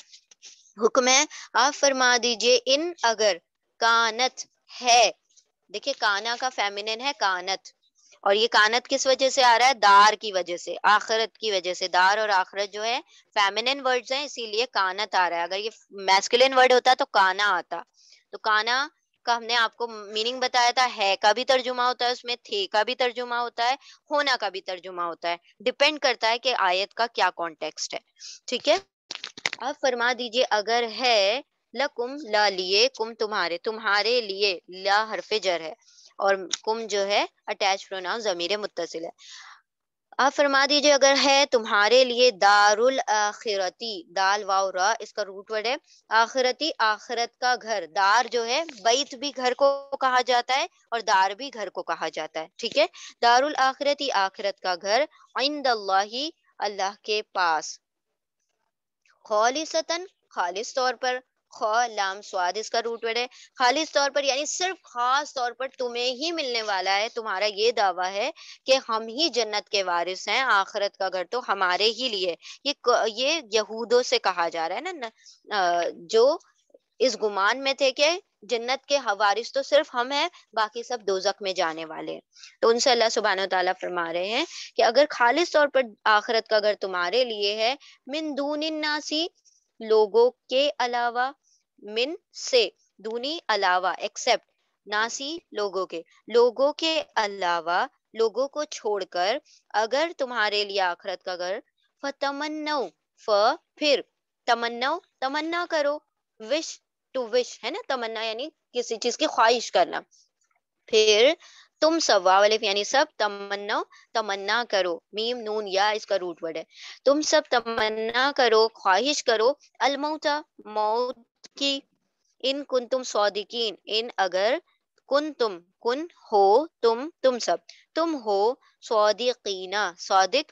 हुक्म है आप फरमा दीजिए इन अगर कानत है देखिए काना का फेमिनिन है कानत और ये कानत किस वजह से आ रहा है दार की वजह से आखरत की वजह से दार और आखरत जो है फेमिनिन वर्ड्स हैं इसीलिए कानत आ रहा है अगर ये मैस्कुलिन वर्ड होता तो काना आता तो काना का हमने आपको मीनिंग बताया था है का भी तर्जुमा होता है उसमें थे का भी तर्जुमा होता है होना का भी तर्जुमा होता है डिपेंड करता है कि आयत का क्या कॉन्टेक्स्ट है ठीक है अब फरमा दीजिए अगर है लकुम ला लिए कुम तुम्हारे तुम्हारे लिए ला हरफ जर है और कुम जो है अटैच प्रोनाउन जमीर मुतसिल है आप फरमा दीजिए अगर है तुम्हारे लिए दारुल आखिरती दाल रा इसका रूट वर्ड है आखिरती आखिरत का घर दार जो है बैत भी घर को कहा जाता है और दार भी घर को कहा जाता है ठीक है दारुल आखिरती आखिरत का घर इंद अल्लाह के पास खौलिसतन खालिस तौर पर ख लाम स्वाद इसका रूट वर्ड है खालिश तौर पर यानी सिर्फ खास तौर पर तुम्हें ही मिलने वाला है तुम्हारा ये दावा है कि हम ही जन्नत के वारिस हैं आखरत का घर तो हमारे ही लिए ये ये यहूदों से कहा जा रहा है ना जो इस गुमान में थे कि जन्नत के हवारिस तो सिर्फ हम हैं बाकी सब दोजक में जाने वाले हैं तो उनसे अल्लाह सुबहान तला फरमा रहे हैं कि अगर खालिश तौर पर आखरत का घर तुम्हारे लिए है मिन दून नासी लोगों के अलावा मिन से दूनी अलावा एक्सेप्ट नासी लोगों के लोगों के अलावा लोगों को छोड़कर अगर तुम्हारे लिए आखरत का घर फतमन्नो फ फिर तमन्नो तमन्ना करो विश टू विश है ना तमन्ना यानी किसी चीज की ख्वाहिश करना फिर तुम सब वावलिफ यानी सब तमन्ना तमन्ना करो मीम नून या इसका रूट वर्ड है तुम सब तमन्ना करो ख्वाहिश करो अलमौता मौत कि इन कुन तुम सौदिकीन इन अगर कुन तुम कुन हो तुम तुम सब तुम हो सौदिकीना सौदिक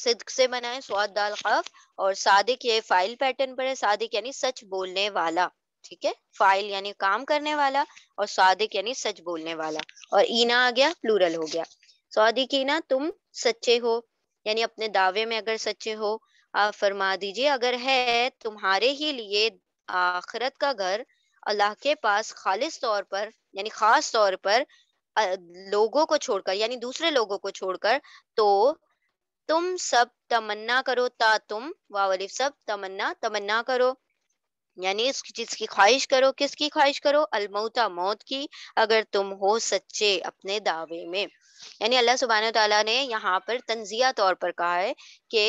सिद्क से बनाए स्वाद दाल कफ और सादिक ये फाइल पैटर्न पर है सादिक यानी सच बोलने वाला ठीक है फाइल यानी काम करने वाला और सादिक यानी सच बोलने वाला और ईना आ गया प्लूरल हो गया सौदिकीना तुम सच्चे हो यानी अपने दावे में अगर सच्चे हो आप फरमा दीजिए अगर है तुम्हारे ही लिए आखिरत का घर अल्लाह के पास खालिस तौर पर यानी खास तौर पर लोगों को छोड़कर यानी दूसरे लोगों को छोड़कर तो तुम सब तमन्ना करो ता तुम वावलिफ सब तमन्ना तमन्ना करो यानी इस चीज की ख्वाहिश करो किसकी ख्वाहिश करो अलमौता मौत की अगर तुम हो सच्चे अपने दावे में यानी अल्लाह सुबहान तला ने यहाँ पर तंजिया तौर पर कहा है कि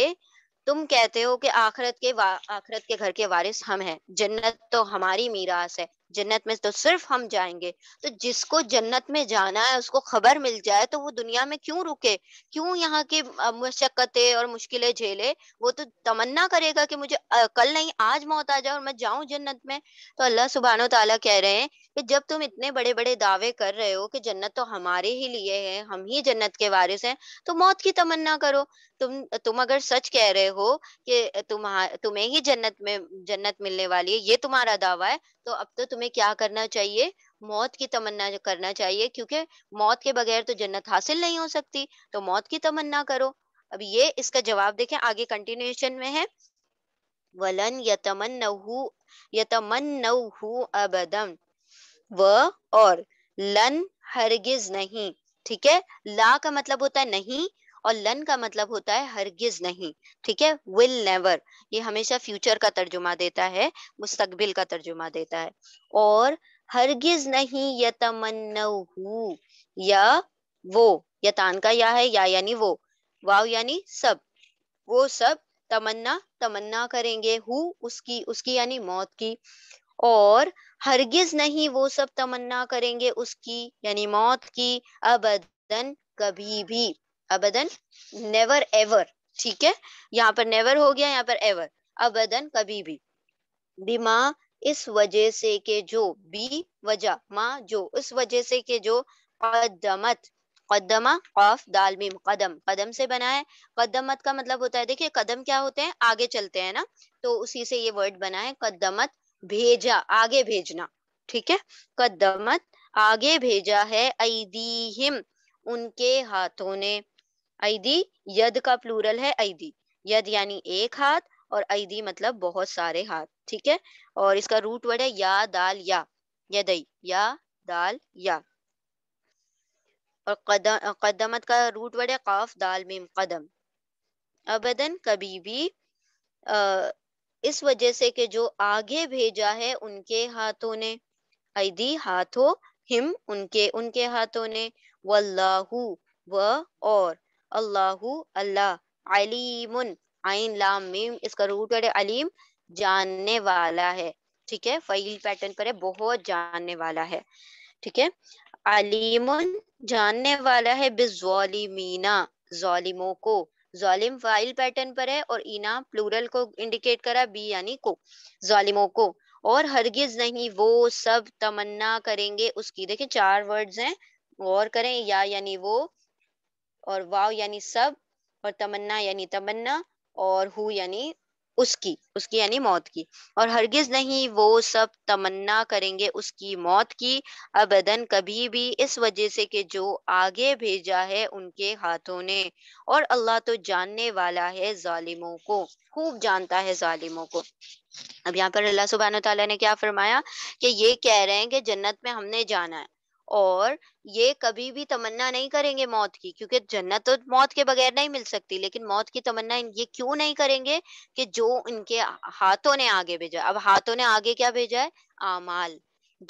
तुम कहते हो कि आखरत के आखरत के घर के वारिस हम हैं जन्नत तो हमारी मीरास है जन्नत में तो सिर्फ हम जाएंगे तो जिसको जन्नत में जाना है उसको खबर मिल जाए तो वो दुनिया में क्यों रुके क्यों यहाँ की मशक्क़तें और मुश्किलें झेले वो तो तमन्ना करेगा कि मुझे कल नहीं आज मौत आ जाए और मैं जाऊं जन्नत में तो अल्लाह सुबहान तला कह रहे हैं कि जब तुम इतने बड़े बड़े दावे कर रहे हो कि जन्नत तो हमारे ही लिए है हम ही जन्नत के वारिस हैं तो मौत की तमन्ना करो तुम तुम अगर सच कह रहे हो कि तुम तुम्हें ही जन्नत में जन्नत मिलने वाली है ये तुम्हारा दावा है तो अब तो तुम्हें क्या करना चाहिए मौत की तमन्ना करना चाहिए क्योंकि मौत के बगैर तो जन्नत हासिल नहीं हो सकती तो मौत की तमन्ना करो अब ये इसका जवाब देखें आगे कंटिन्यूएशन में है वलन यतमन्नहु यतमन्नहु अबदम व और लन हरगिज नहीं ठीक है ला का मतलब होता है नहीं और लन का मतलब होता है हरगिज नहीं ठीक है विल नेवर ये हमेशा फ्यूचर का तर्जुमा देता है मुस्तकबिल का तर्जुमा देता है और हरगिज नहीं यतमन्नहू या वो यतान का या है या यानी वो वाव यानी सब वो सब तमन्ना तमन्ना करेंगे हु उसकी उसकी यानी मौत की और हरगिज नहीं वो सब तमन्ना करेंगे उसकी यानी मौत की अबदन कभी भी अबदन नेवर एवर ठीक है यहाँ पर नेवर हो गया यहाँ पर एवर अबदन कभी भी बीमा इस वजह से के जो बी वजह माँ जो इस वजह से के जो कदमत कदमा ऑफ दालमी कदम कदम से बना है कदमत का मतलब होता है देखिए कदम क्या होते हैं आगे चलते हैं ना तो उसी से ये वर्ड बना है कदमत भेजा आगे भेजना ठीक है कदमत आगे भेजा है ऐदीहिम उनके हाथों ने ऐदी यद का प्लूरल है ऐदी यद यानी एक हाथ और ऐदी मतलब बहुत सारे हाथ ठीक है और इसका रूट वर्ड है या दाल या यदई या दाल या और कदम कदमत का रूट वर्ड है काफ दाल मीम कदम अबदन कभी भी अः इस वजह से कि जो आगे भेजा है उनके हाथों ने ऐदी हाथों हिम उनके उनके हाथों ने वल्लाहु व और अल्लाहु अल्लाह अलीम आइन लाम मीम इसका रूट है अलीम जानने वाला है ठीक है फैल पैटर्न पर है बहुत जानने वाला है ठीक है अलीम जानने वाला है बिजोलीमीना जोलिमों को जालिम फाइल पैटर्न पर है और इना प्लूरल को इंडिकेट करा बी यानी को जालिमों को और हरगिज नहीं वो सब तमन्ना करेंगे उसकी देखिए चार वर्ड्स हैं और करें या यानी वो और वाव यानी सब और तमन्ना यानी तमन्ना और हु यानी उसकी उसकी यानी मौत की और हरगिज नहीं वो सब तमन्ना करेंगे उसकी मौत की अबदन कभी भी इस वजह से कि जो आगे भेजा है उनके हाथों ने और अल्लाह तो जानने वाला है जालिमों को खूब जानता है जालिमों को अब यहाँ पर अल्लाह सुबहान तला ने क्या फरमाया कि ये कह रहे हैं कि जन्नत में हमने जाना है और ये कभी भी तमन्ना नहीं करेंगे मौत की क्योंकि जन्नत तो मौत के बगैर नहीं मिल सकती लेकिन मौत की तमन्ना ये क्यों नहीं करेंगे कि जो इनके हाथों ने आगे भेजा अब हाथों ने आगे क्या भेजा है आमाल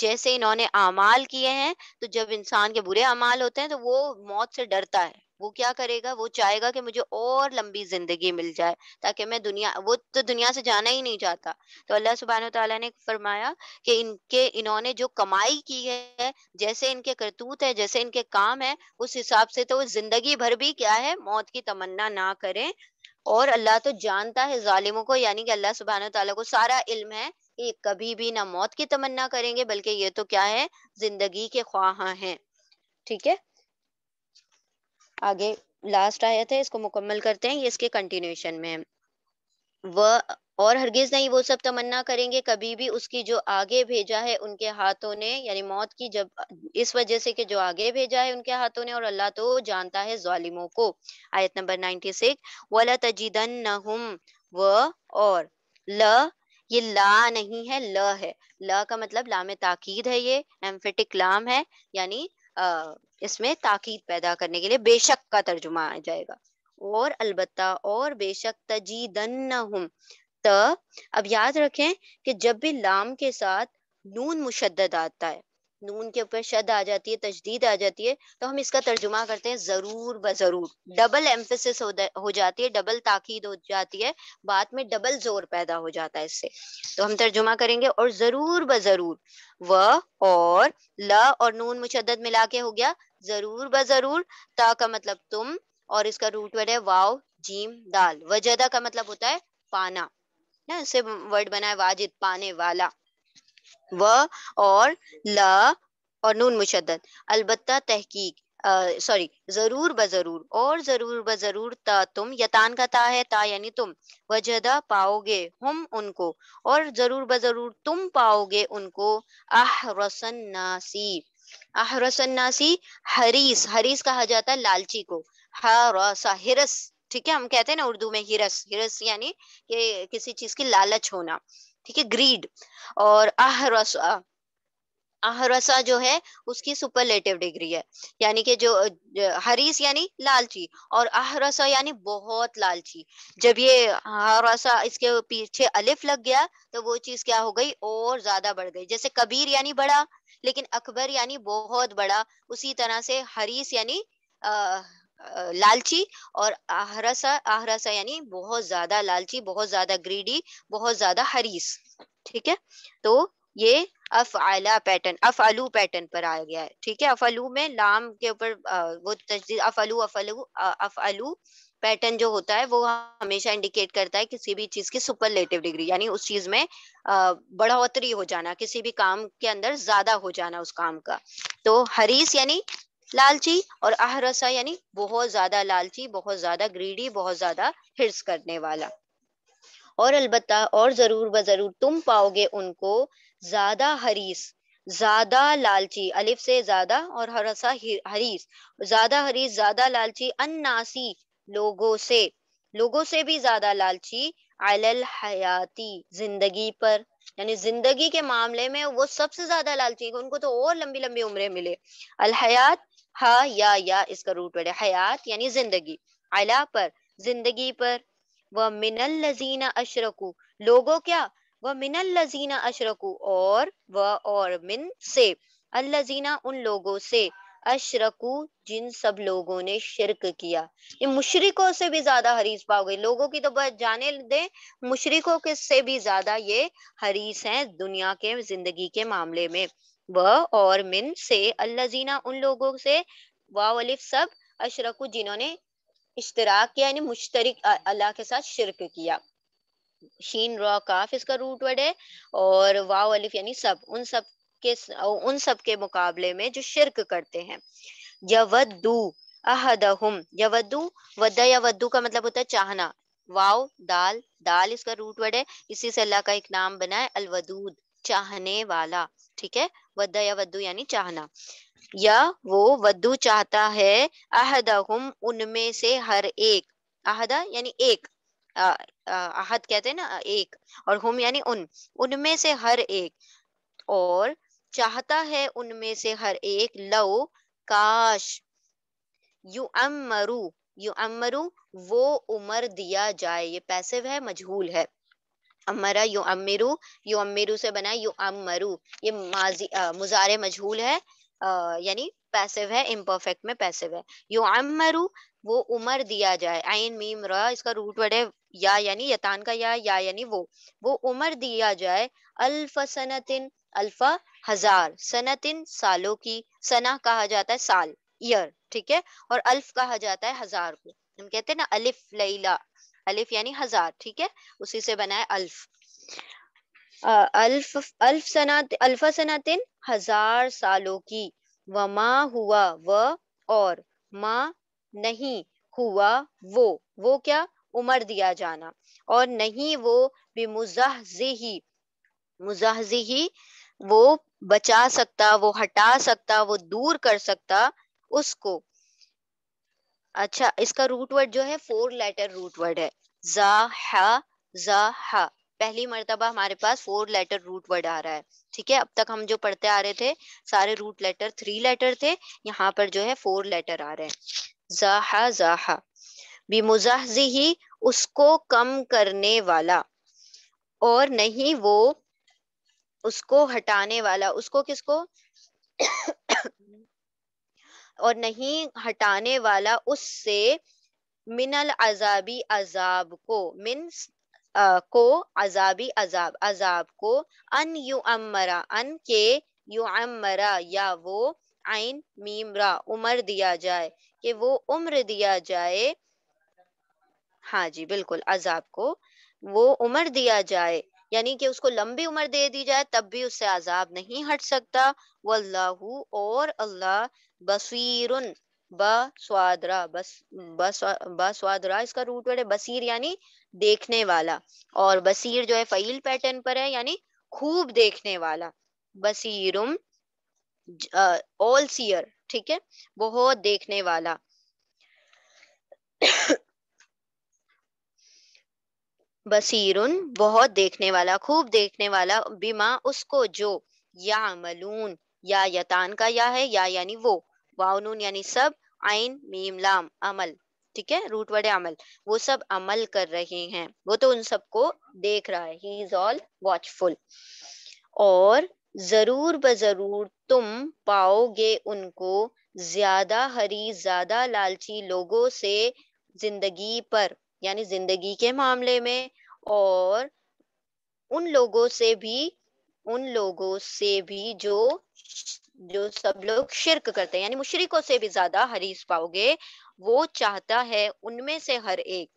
जैसे इन्होंने अमाल किए हैं तो जब इंसान के बुरे अमाल होते हैं तो वो मौत से डरता है वो क्या करेगा वो चाहेगा कि मुझे और लंबी जिंदगी मिल जाए ताकि मैं दुनिया वो तो दुनिया से जाना ही नहीं चाहता तो अल्लाह सुबहान तला ने फरमाया कि इनके इन्होंने जो कमाई की है जैसे इनके करतूत है जैसे इनके काम है उस हिसाब से तो जिंदगी भर भी क्या है मौत की तमन्ना ना करें और अल्लाह तो जानता है जालिमों को यानी कि अल्लाह सुबहान तला को सारा इल्म है ये कभी भी ना मौत की तमन्ना करेंगे बल्कि ये तो क्या है जिंदगी के ख्वाह हैं ठीक है आगे लास्ट आया था इसको मुकम्मल करते हैं ये इसके कंटिन्यूशन में वह और हरगिज नहीं वो सब तमन्ना करेंगे कभी भी उसकी जो आगे भेजा है उनके हाथों ने यानी मौत की जब इस वजह से कि जो आगे भेजा है उनके हाथों ने और अल्लाह तो जानता है जालिमों को आयत नंबर नाइनटी सिक्स तजीदन व और ल ये ला नहीं है ल है ल का मतलब लाम ताकीद है ये एम्फेटिक लाम है यानी इसमें ताकीद पैदा करने के लिए बेशक का तर्जुमा आ जाएगा और अलबत्ता और बेशक तजीदन हम त अब याद रखें कि जब भी लाम के साथ नून मुशद आता है नून के ऊपर शद आ जाती है तजदीद आ जाती है तो हम इसका तर्जुमा करते हैं ज़रूर ब ज़रूर डबल एम्फेसिस हो, हो जाती है डबल ताकीद हो जाती है बात में डबल जोर पैदा हो जाता है इससे तो हम तर्जुमा करेंगे और ज़रूर ब ज़रूर व और ल और नून मुशद मिला के हो गया ज़रूर ब ज़रूर ता का मतलब तुम और इसका रूट है वाव जीम दाल वजदा का मतलब होता है पाना ना इससे वर्ड बना है वाजिद पाने वाला व और ल और नून मुशद अलबत्ता तहकीक सॉरी जरूर ब जरूर और जरूर ब जरूर ता तुम यतान का ता है ता यानी तुम वजदा पाओगे हम उनको और जरूर ब जरूर तुम पाओगे उनको आह रसन नासी आह नासी हरीस हरीस कहा जाता है लालची को हरसा हिरस ठीक है हम कहते हैं ना उर्दू में हिरस हिरस यानी कि किसी चीज की लालच होना ठीक है ग्रीड और अहरसा अहरसा जो है उसकी सुपरलेटिव डिग्री है यानी कि जो हरीस यानी लालची और अहरसा यानी बहुत लालची जब ये हरसा इसके पीछे अलिफ लग गया तो वो चीज क्या हो गई और ज्यादा बढ़ गई जैसे कबीर यानी बड़ा लेकिन अकबर यानी बहुत बड़ा उसी तरह से हरीस यानी लालची और आहरसा आहरसा यानी बहुत ज्यादा लालची बहुत ज्यादा ग्रीडी बहुत ज्यादा हरीस ठीक है तो ये अफ आला पैटर्न अफ अलू पैटर्न पर आ गया है ठीक है अफ अलू में लाम के ऊपर वो तजदीद अफ अलू अफ अलू अफ अलू पैटर्न जो होता है वो हमेशा इंडिकेट करता है किसी भी चीज की सुपरलेटिव डिग्री यानी उस चीज में बढ़ोतरी हो जाना किसी भी काम के अंदर ज्यादा हो जाना उस काम का तो हरीस यानी लालची और आहरसा यानी बहुत ज्यादा लालची बहुत ज्यादा ग्रीडी बहुत ज्यादा हिर्स करने वाला और अलबत्ता और जरूर ब जरूर तुम पाओगे उनको ज्यादा हरीस ज्यादा लालची अलिफ से ज्यादा और हरसा हरीस ज्यादा हरीस ज्यादा लालची अन्नासी लोगों से लोगों से भी ज्यादा लालची अलल हयाती जिंदगी पर यानी जिंदगी के मामले में वो सबसे ज्यादा लालची उनको तो और लंबी लंबी उम्रें मिले अलहयात हा या या इसका रूट वर्ड है हयात यानी जिंदगी अला पर जिंदगी पर वह मिनल लजीना अशरकू लोगो क्या वह मिनल लजीना अशरकू और व और मिन से अल्लजीना उन लोगों से अशरकू जिन सब लोगों ने शिरक किया ये मुशरकों से भी ज्यादा हरीस पाओगे लोगों की तो बस जाने दे मुशरकों के से भी ज्यादा ये हरीस हैं दुनिया के जिंदगी के मामले में व और मिन से अल्लाजीना उन लोगों से वाहिफ सब अशरक जिन्होंने इश्तराक किया यानी मुश्तरक अल्लाह के साथ शिरक किया शीन रॉ काफ इसका रूट वर्ड है और वाहिफ यानी सब उन सब के उन सब के मुकाबले में जो शिरक करते हैं जवदू अहदहुम यवदू वदा या वद्दू का मतलब होता है चाहना वाव दाल दाल इसका रूट वर्ड है इसी से अल्लाह का एक नाम बना है अलवदूद चाहने वाला ठीक है वद्दा या वद्दू यानी चाहना या वो वद्दू चाहता है अहदहुम उनमें से हर एक अहदा यानी एक अहद कहते हैं ना एक और हम यानी उन उनमें से हर एक और चाहता है उनमें से हर एक लव काश यु अमरू यु अमरू वो उमर दिया जाए ये पैसिव है मजहूल है अमरा यो अमिरु यो अमिरु से बना यो अमरु ये माजी मुजारे मजहूल है यानी पैसिव है इम्परफेक्ट में पैसिव है यो अमरु वो उमर दिया जाए आइन मीम रहा इसका रूट वर्ड है या यानी यतान का या या यानी वो वो उमर दिया जाए अल्फा सनतिन अल्फा हजार सनतिन सालों की सना कहा जाता है साल ईयर ठीक है और अल्फ कहा जाता है हजार को हम कहते हैं ना अलिफ लैला अलिफ यानी हजार ठीक है उसी से बना है अल्फ अल्फ अल्फ सनात अल्फा सनातिन हजार सालों की व माँ हुआ व और माँ नहीं हुआ वो वो क्या उमर दिया जाना और नहीं वो बेमुजाजी ही वो बचा सकता वो हटा सकता वो दूर कर सकता उसको अच्छा इसका रूट वर्ड जो है फोर लेटर रूट वर्ड है जा हा जा हा पहली मरतबा हमारे पास फोर लेटर रूट वर्ड आ रहा है ठीक है अब तक हम जो पढ़ते आ रहे थे सारे रूट लेटर थ्री लेटर थे यहाँ पर जो है फोर लेटर आ रहे हैं जाहा जाहा बिमुजाजी ही उसको कम करने वाला और नहीं वो उसको हटाने वाला उसको किसको और नहीं हटाने वाला उससे मिनल अजाबी अजाब को मिन को अजाबी अजाब अजाब को अन यू अमरा अन के यू अमरा या वो आइन मीमरा उम्र दिया जाए कि वो उम्र दिया जाए हाँ जी बिल्कुल अजाब को वो उम्र दिया जाए यानी कि उसको लंबी उम्र दे दी जाए तब भी उससे अजाब नहीं हट सकता वल्लाहू और अल्लाह बसीरुन बस्वादरा बस बस्वादरा इसका रूट वर्ड है बसीर यानी देखने वाला और बसीर जो है फैल पैटर्न पर है यानी खूब देखने वाला बसीरुम ऑल सीयर ठीक है बहुत देखने वाला बसीरुन बहुत देखने वाला खूब देखने वाला बीमा उसको जो या मलून या यतान का या है या यानी वो वाउनून यानी सब आइन मीम लाम अमल ठीक है रूट वर्ड अमल वो सब अमल कर रहे हैं वो तो उन सबको देख रहा है ही इज ऑल वॉचफुल और जरूर ब जरूर तुम पाओगे उनको ज्यादा हरी ज्यादा लालची लोगों से जिंदगी पर यानी जिंदगी के मामले में और उन लोगों से भी उन लोगों से भी जो जो सब लोग शिरक करते हैं यानी मुशरकों से भी ज्यादा हरीस पाओगे वो चाहता है उनमें से हर एक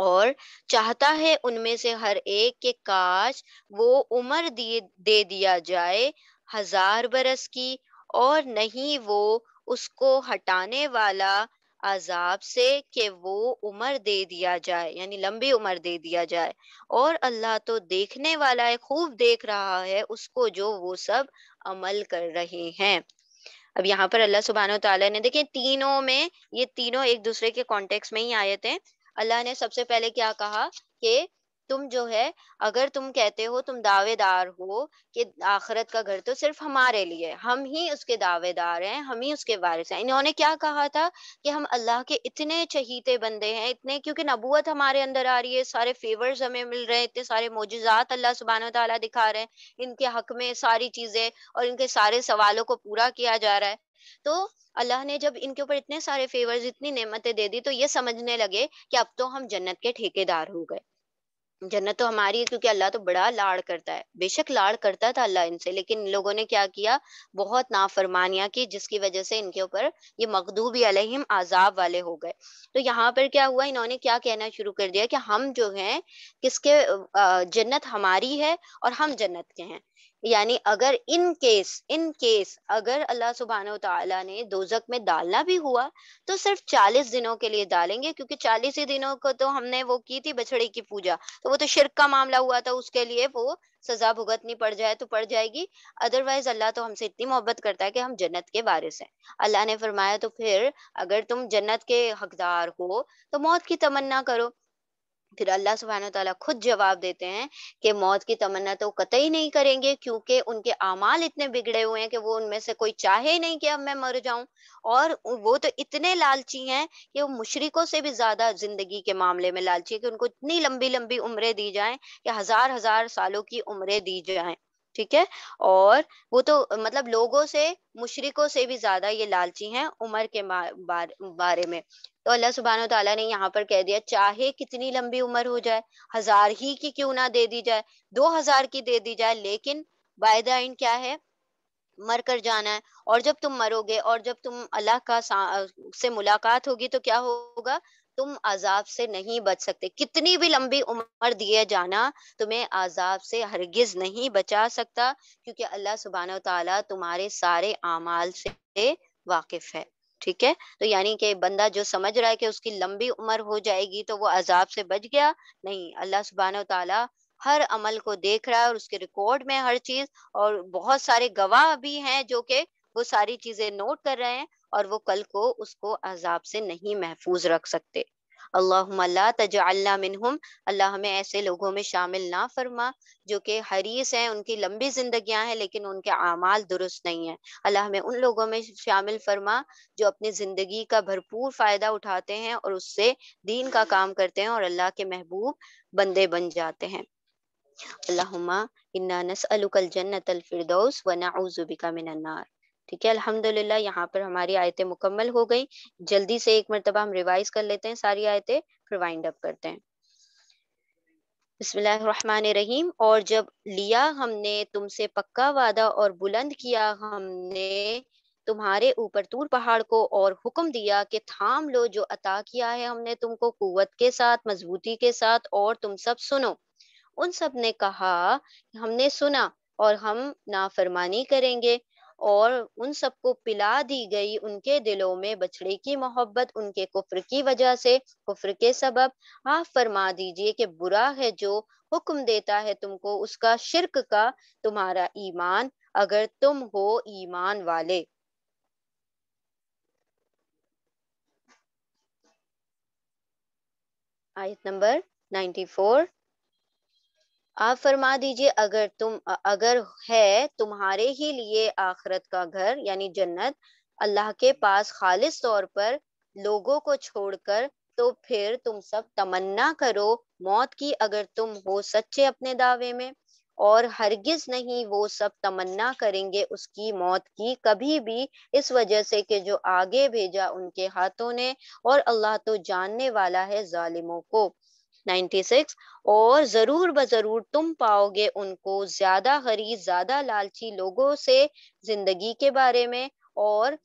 और चाहता है उनमें से हर एक के काश वो उम्र दिए दे दिया जाए हजार बरस की और नहीं वो उसको हटाने वाला आजाब से कि वो उम्र दे दिया जाए यानी लंबी उम्र दे दिया जाए और अल्लाह तो देखने वाला है खूब देख रहा है उसको जो वो सब अमल कर रहे हैं अब यहाँ पर अल्लाह सुबहान तला ने देखिए तीनों में ये तीनों एक दूसरे के कॉन्टेक्स्ट में ही आए थे अल्लाह ने सबसे पहले क्या कहा कि तुम जो है अगर तुम कहते हो तुम दावेदार हो कि आखरत का घर तो सिर्फ हमारे लिए हम ही उसके दावेदार हैं हम ही उसके वारिस हैं इन्होंने क्या कहा था कि हम अल्लाह के इतने चहीते बंदे हैं इतने क्योंकि नबूत हमारे अंदर आ रही है सारे फेवर्स हमें मिल रहे हैं इतने सारे मोजात अल्लाह सुबहान तला दिखा रहे हैं इनके हक में सारी चीजें और इनके सारे सवालों को पूरा किया जा रहा है तो अल्लाह ने जब इनके ऊपर इतने सारे फेवर्स इतनी नेमतें दे दी तो ये समझने लगे कि अब तो हम जन्नत के ठेकेदार हो गए जन्नत तो हमारी है क्योंकि अल्लाह तो बड़ा लाड़ करता है बेशक लाड़ करता था अल्लाह इनसे लेकिन लोगों ने क्या किया बहुत नाफरमानियां की जिसकी वजह से इनके ऊपर ये मकदूबी अलहिम आजाब वाले हो गए तो यहाँ पर क्या हुआ इन्होंने क्या कहना शुरू कर दिया कि हम जो हैं किसके जन्नत हमारी है और हम जन्नत के हैं यानी अगर इन केस इन केस अगर अल्लाह सुबहान तला ने दोजक में डालना भी हुआ तो सिर्फ चालीस दिनों के लिए डालेंगे क्योंकि चालीस ही दिनों को तो हमने वो की थी बछड़े की पूजा तो वो तो शिरक का मामला हुआ था उसके लिए वो सजा भुगतनी पड़ जाए तो पड़ जाएगी अदरवाइज अल्लाह तो हमसे इतनी मोहब्बत करता है कि हम जन्नत के वारिस हैं अल्लाह ने फरमाया तो फिर अगर तुम जन्नत के हकदार हो तो मौत की तमन्ना करो फिर अल्लाह सुबहान तला खुद जवाब देते हैं कि मौत की तमन्ना तो कतई नहीं करेंगे क्योंकि उनके अमाल इतने बिगड़े हुए हैं कि वो उनमें से कोई चाहे नहीं कि अब मैं मर जाऊं और वो तो इतने लालची हैं कि वो मुशरकों से भी ज्यादा जिंदगी के मामले में लालची है कि उनको इतनी लंबी लंबी उम्रें दी जाए कि हजार हजार सालों की उम्रें दी जाए ठीक है और वो तो मतलब लोगों से मुशरकों से भी ज्यादा ये लालची हैं उम्र के बारे में तो अल्लाह सुबहान तला ने यहाँ पर कह दिया चाहे कितनी लंबी उम्र हो जाए हजार ही की क्यों ना दे दी जाए दो हजार की दे दी जाए लेकिन बाय द एंड क्या है मर कर जाना है और जब तुम मरोगे और जब तुम अल्लाह का से मुलाकात होगी तो क्या होगा तुम आजाब से नहीं बच सकते कितनी भी लंबी उम्र दिए जाना तुम्हें आजाब से हरगिज नहीं बचा सकता क्योंकि अल्लाह सुबहान तला तुम्हारे सारे अमाल से वाकिफ है ठीक है तो यानी कि बंदा जो समझ रहा है कि उसकी लंबी उम्र हो जाएगी तो वो अजाब से बच गया नहीं अल्लाह सुबहान तला हर अमल को देख रहा है और उसके रिकॉर्ड में हर चीज और बहुत सारे गवाह भी हैं जो कि वो सारी चीजें नोट कर रहे हैं और वो कल को उसको अजाब से नहीं महफूज रख सकते अल्लाह तजल्ला मिनहुम अल्लाह हमें ऐसे लोगों में शामिल ना फरमा जो कि हरीस हैं उनकी लंबी जिंदगियां हैं लेकिन उनके आमाल दुरुस्त नहीं है अल्लाह हमें उन लोगों में शामिल फरमा जो अपनी जिंदगी का भरपूर फायदा उठाते हैं और उससे दीन का काम करते हैं और अल्लाह के महबूब बंदे बन जाते हैं अल्लाह इन्ना नसअलुकल जन्नत अलफिरदौस व नाउज़ुबिका मिनन्नार ठीक है अल्हम्दुलिल्लाह यहाँ पर हमारी आयतें मुकम्मल हो गई जल्दी से एक मरतबा हम रिवाइज कर लेते हैं सारी आयतें फिर वाइंड अप करते हैं बसमान रहीम और जब लिया हमने तुमसे पक्का वादा और बुलंद किया हमने तुम्हारे ऊपर तूर पहाड़ को और हुक्म दिया कि थाम लो जो अता किया है हमने तुमको कुत के साथ मजबूती के साथ और तुम सब सुनो उन सब ने कहा हमने सुना और हम नाफरमानी करेंगे और उन सबको पिला दी गई उनके दिलों में बछड़े की मोहब्बत उनके कुफर की वजह से कुफर के सबब आप हाँ, फरमा दीजिए कि बुरा है जो हुक्म देता है तुमको उसका शिरक का तुम्हारा ईमान अगर तुम हो ईमान वाले आयत नंबर 94 आप फरमा दीजिए अगर तुम अगर है तुम्हारे ही लिए आखरत का घर यानी जन्नत अल्लाह के पास खालिस तौर पर लोगों को छोड़कर तो फिर तुम सब तमन्ना करो मौत की अगर तुम हो सच्चे अपने दावे में और हरगिज नहीं वो सब तमन्ना करेंगे उसकी मौत की कभी भी इस वजह से कि जो आगे भेजा उनके हाथों ने और अल्लाह तो जानने वाला है जालिमों को 96 और जरूर ब जरूर तुम पाओगे उनको ज्यादा हरी ज्यादा लालची लोगों से जिंदगी के बारे में और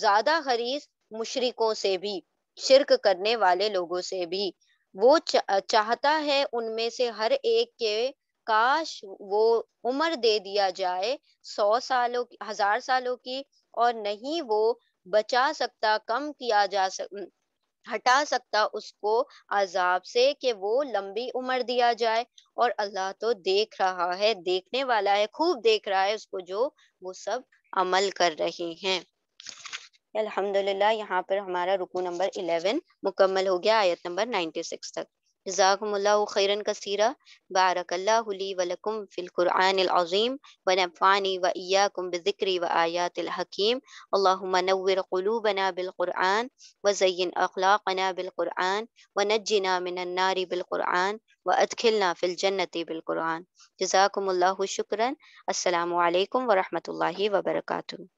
ज्यादा हरी मुशरकों से भी शिरक करने वाले लोगों से भी वो चाहता है उनमें से हर एक के काश वो उम्र दे दिया जाए सौ सालों की हजार सालों की और नहीं वो बचा सकता कम किया जा सक हटा सकता उसको अजाब से कि वो लंबी उम्र दिया जाए और अल्लाह तो देख रहा है देखने वाला है खूब देख रहा है उसको जो वो सब अमल कर रहे हैं अल्हम्दुलिल्लाह यहाँ पर हमारा रुकू नंबर इलेवन मुकम्मल हो गया आयत नंबर 96 सिक्स तक جزاكم الله خيرا كثيرا بارك الله لي ولكم في القرآن العظيم ونفعني وإياكم بالذكر وآيات الحكيم اللهم نور قلوبنا بالقرآن وزين أخلاقنا بالقرآن ونجنا من النار بالقرآن وأدخلنا في الجنة بالقرآن جزاكم الله شكرا السلام عليكم ورحمة الله وبركاته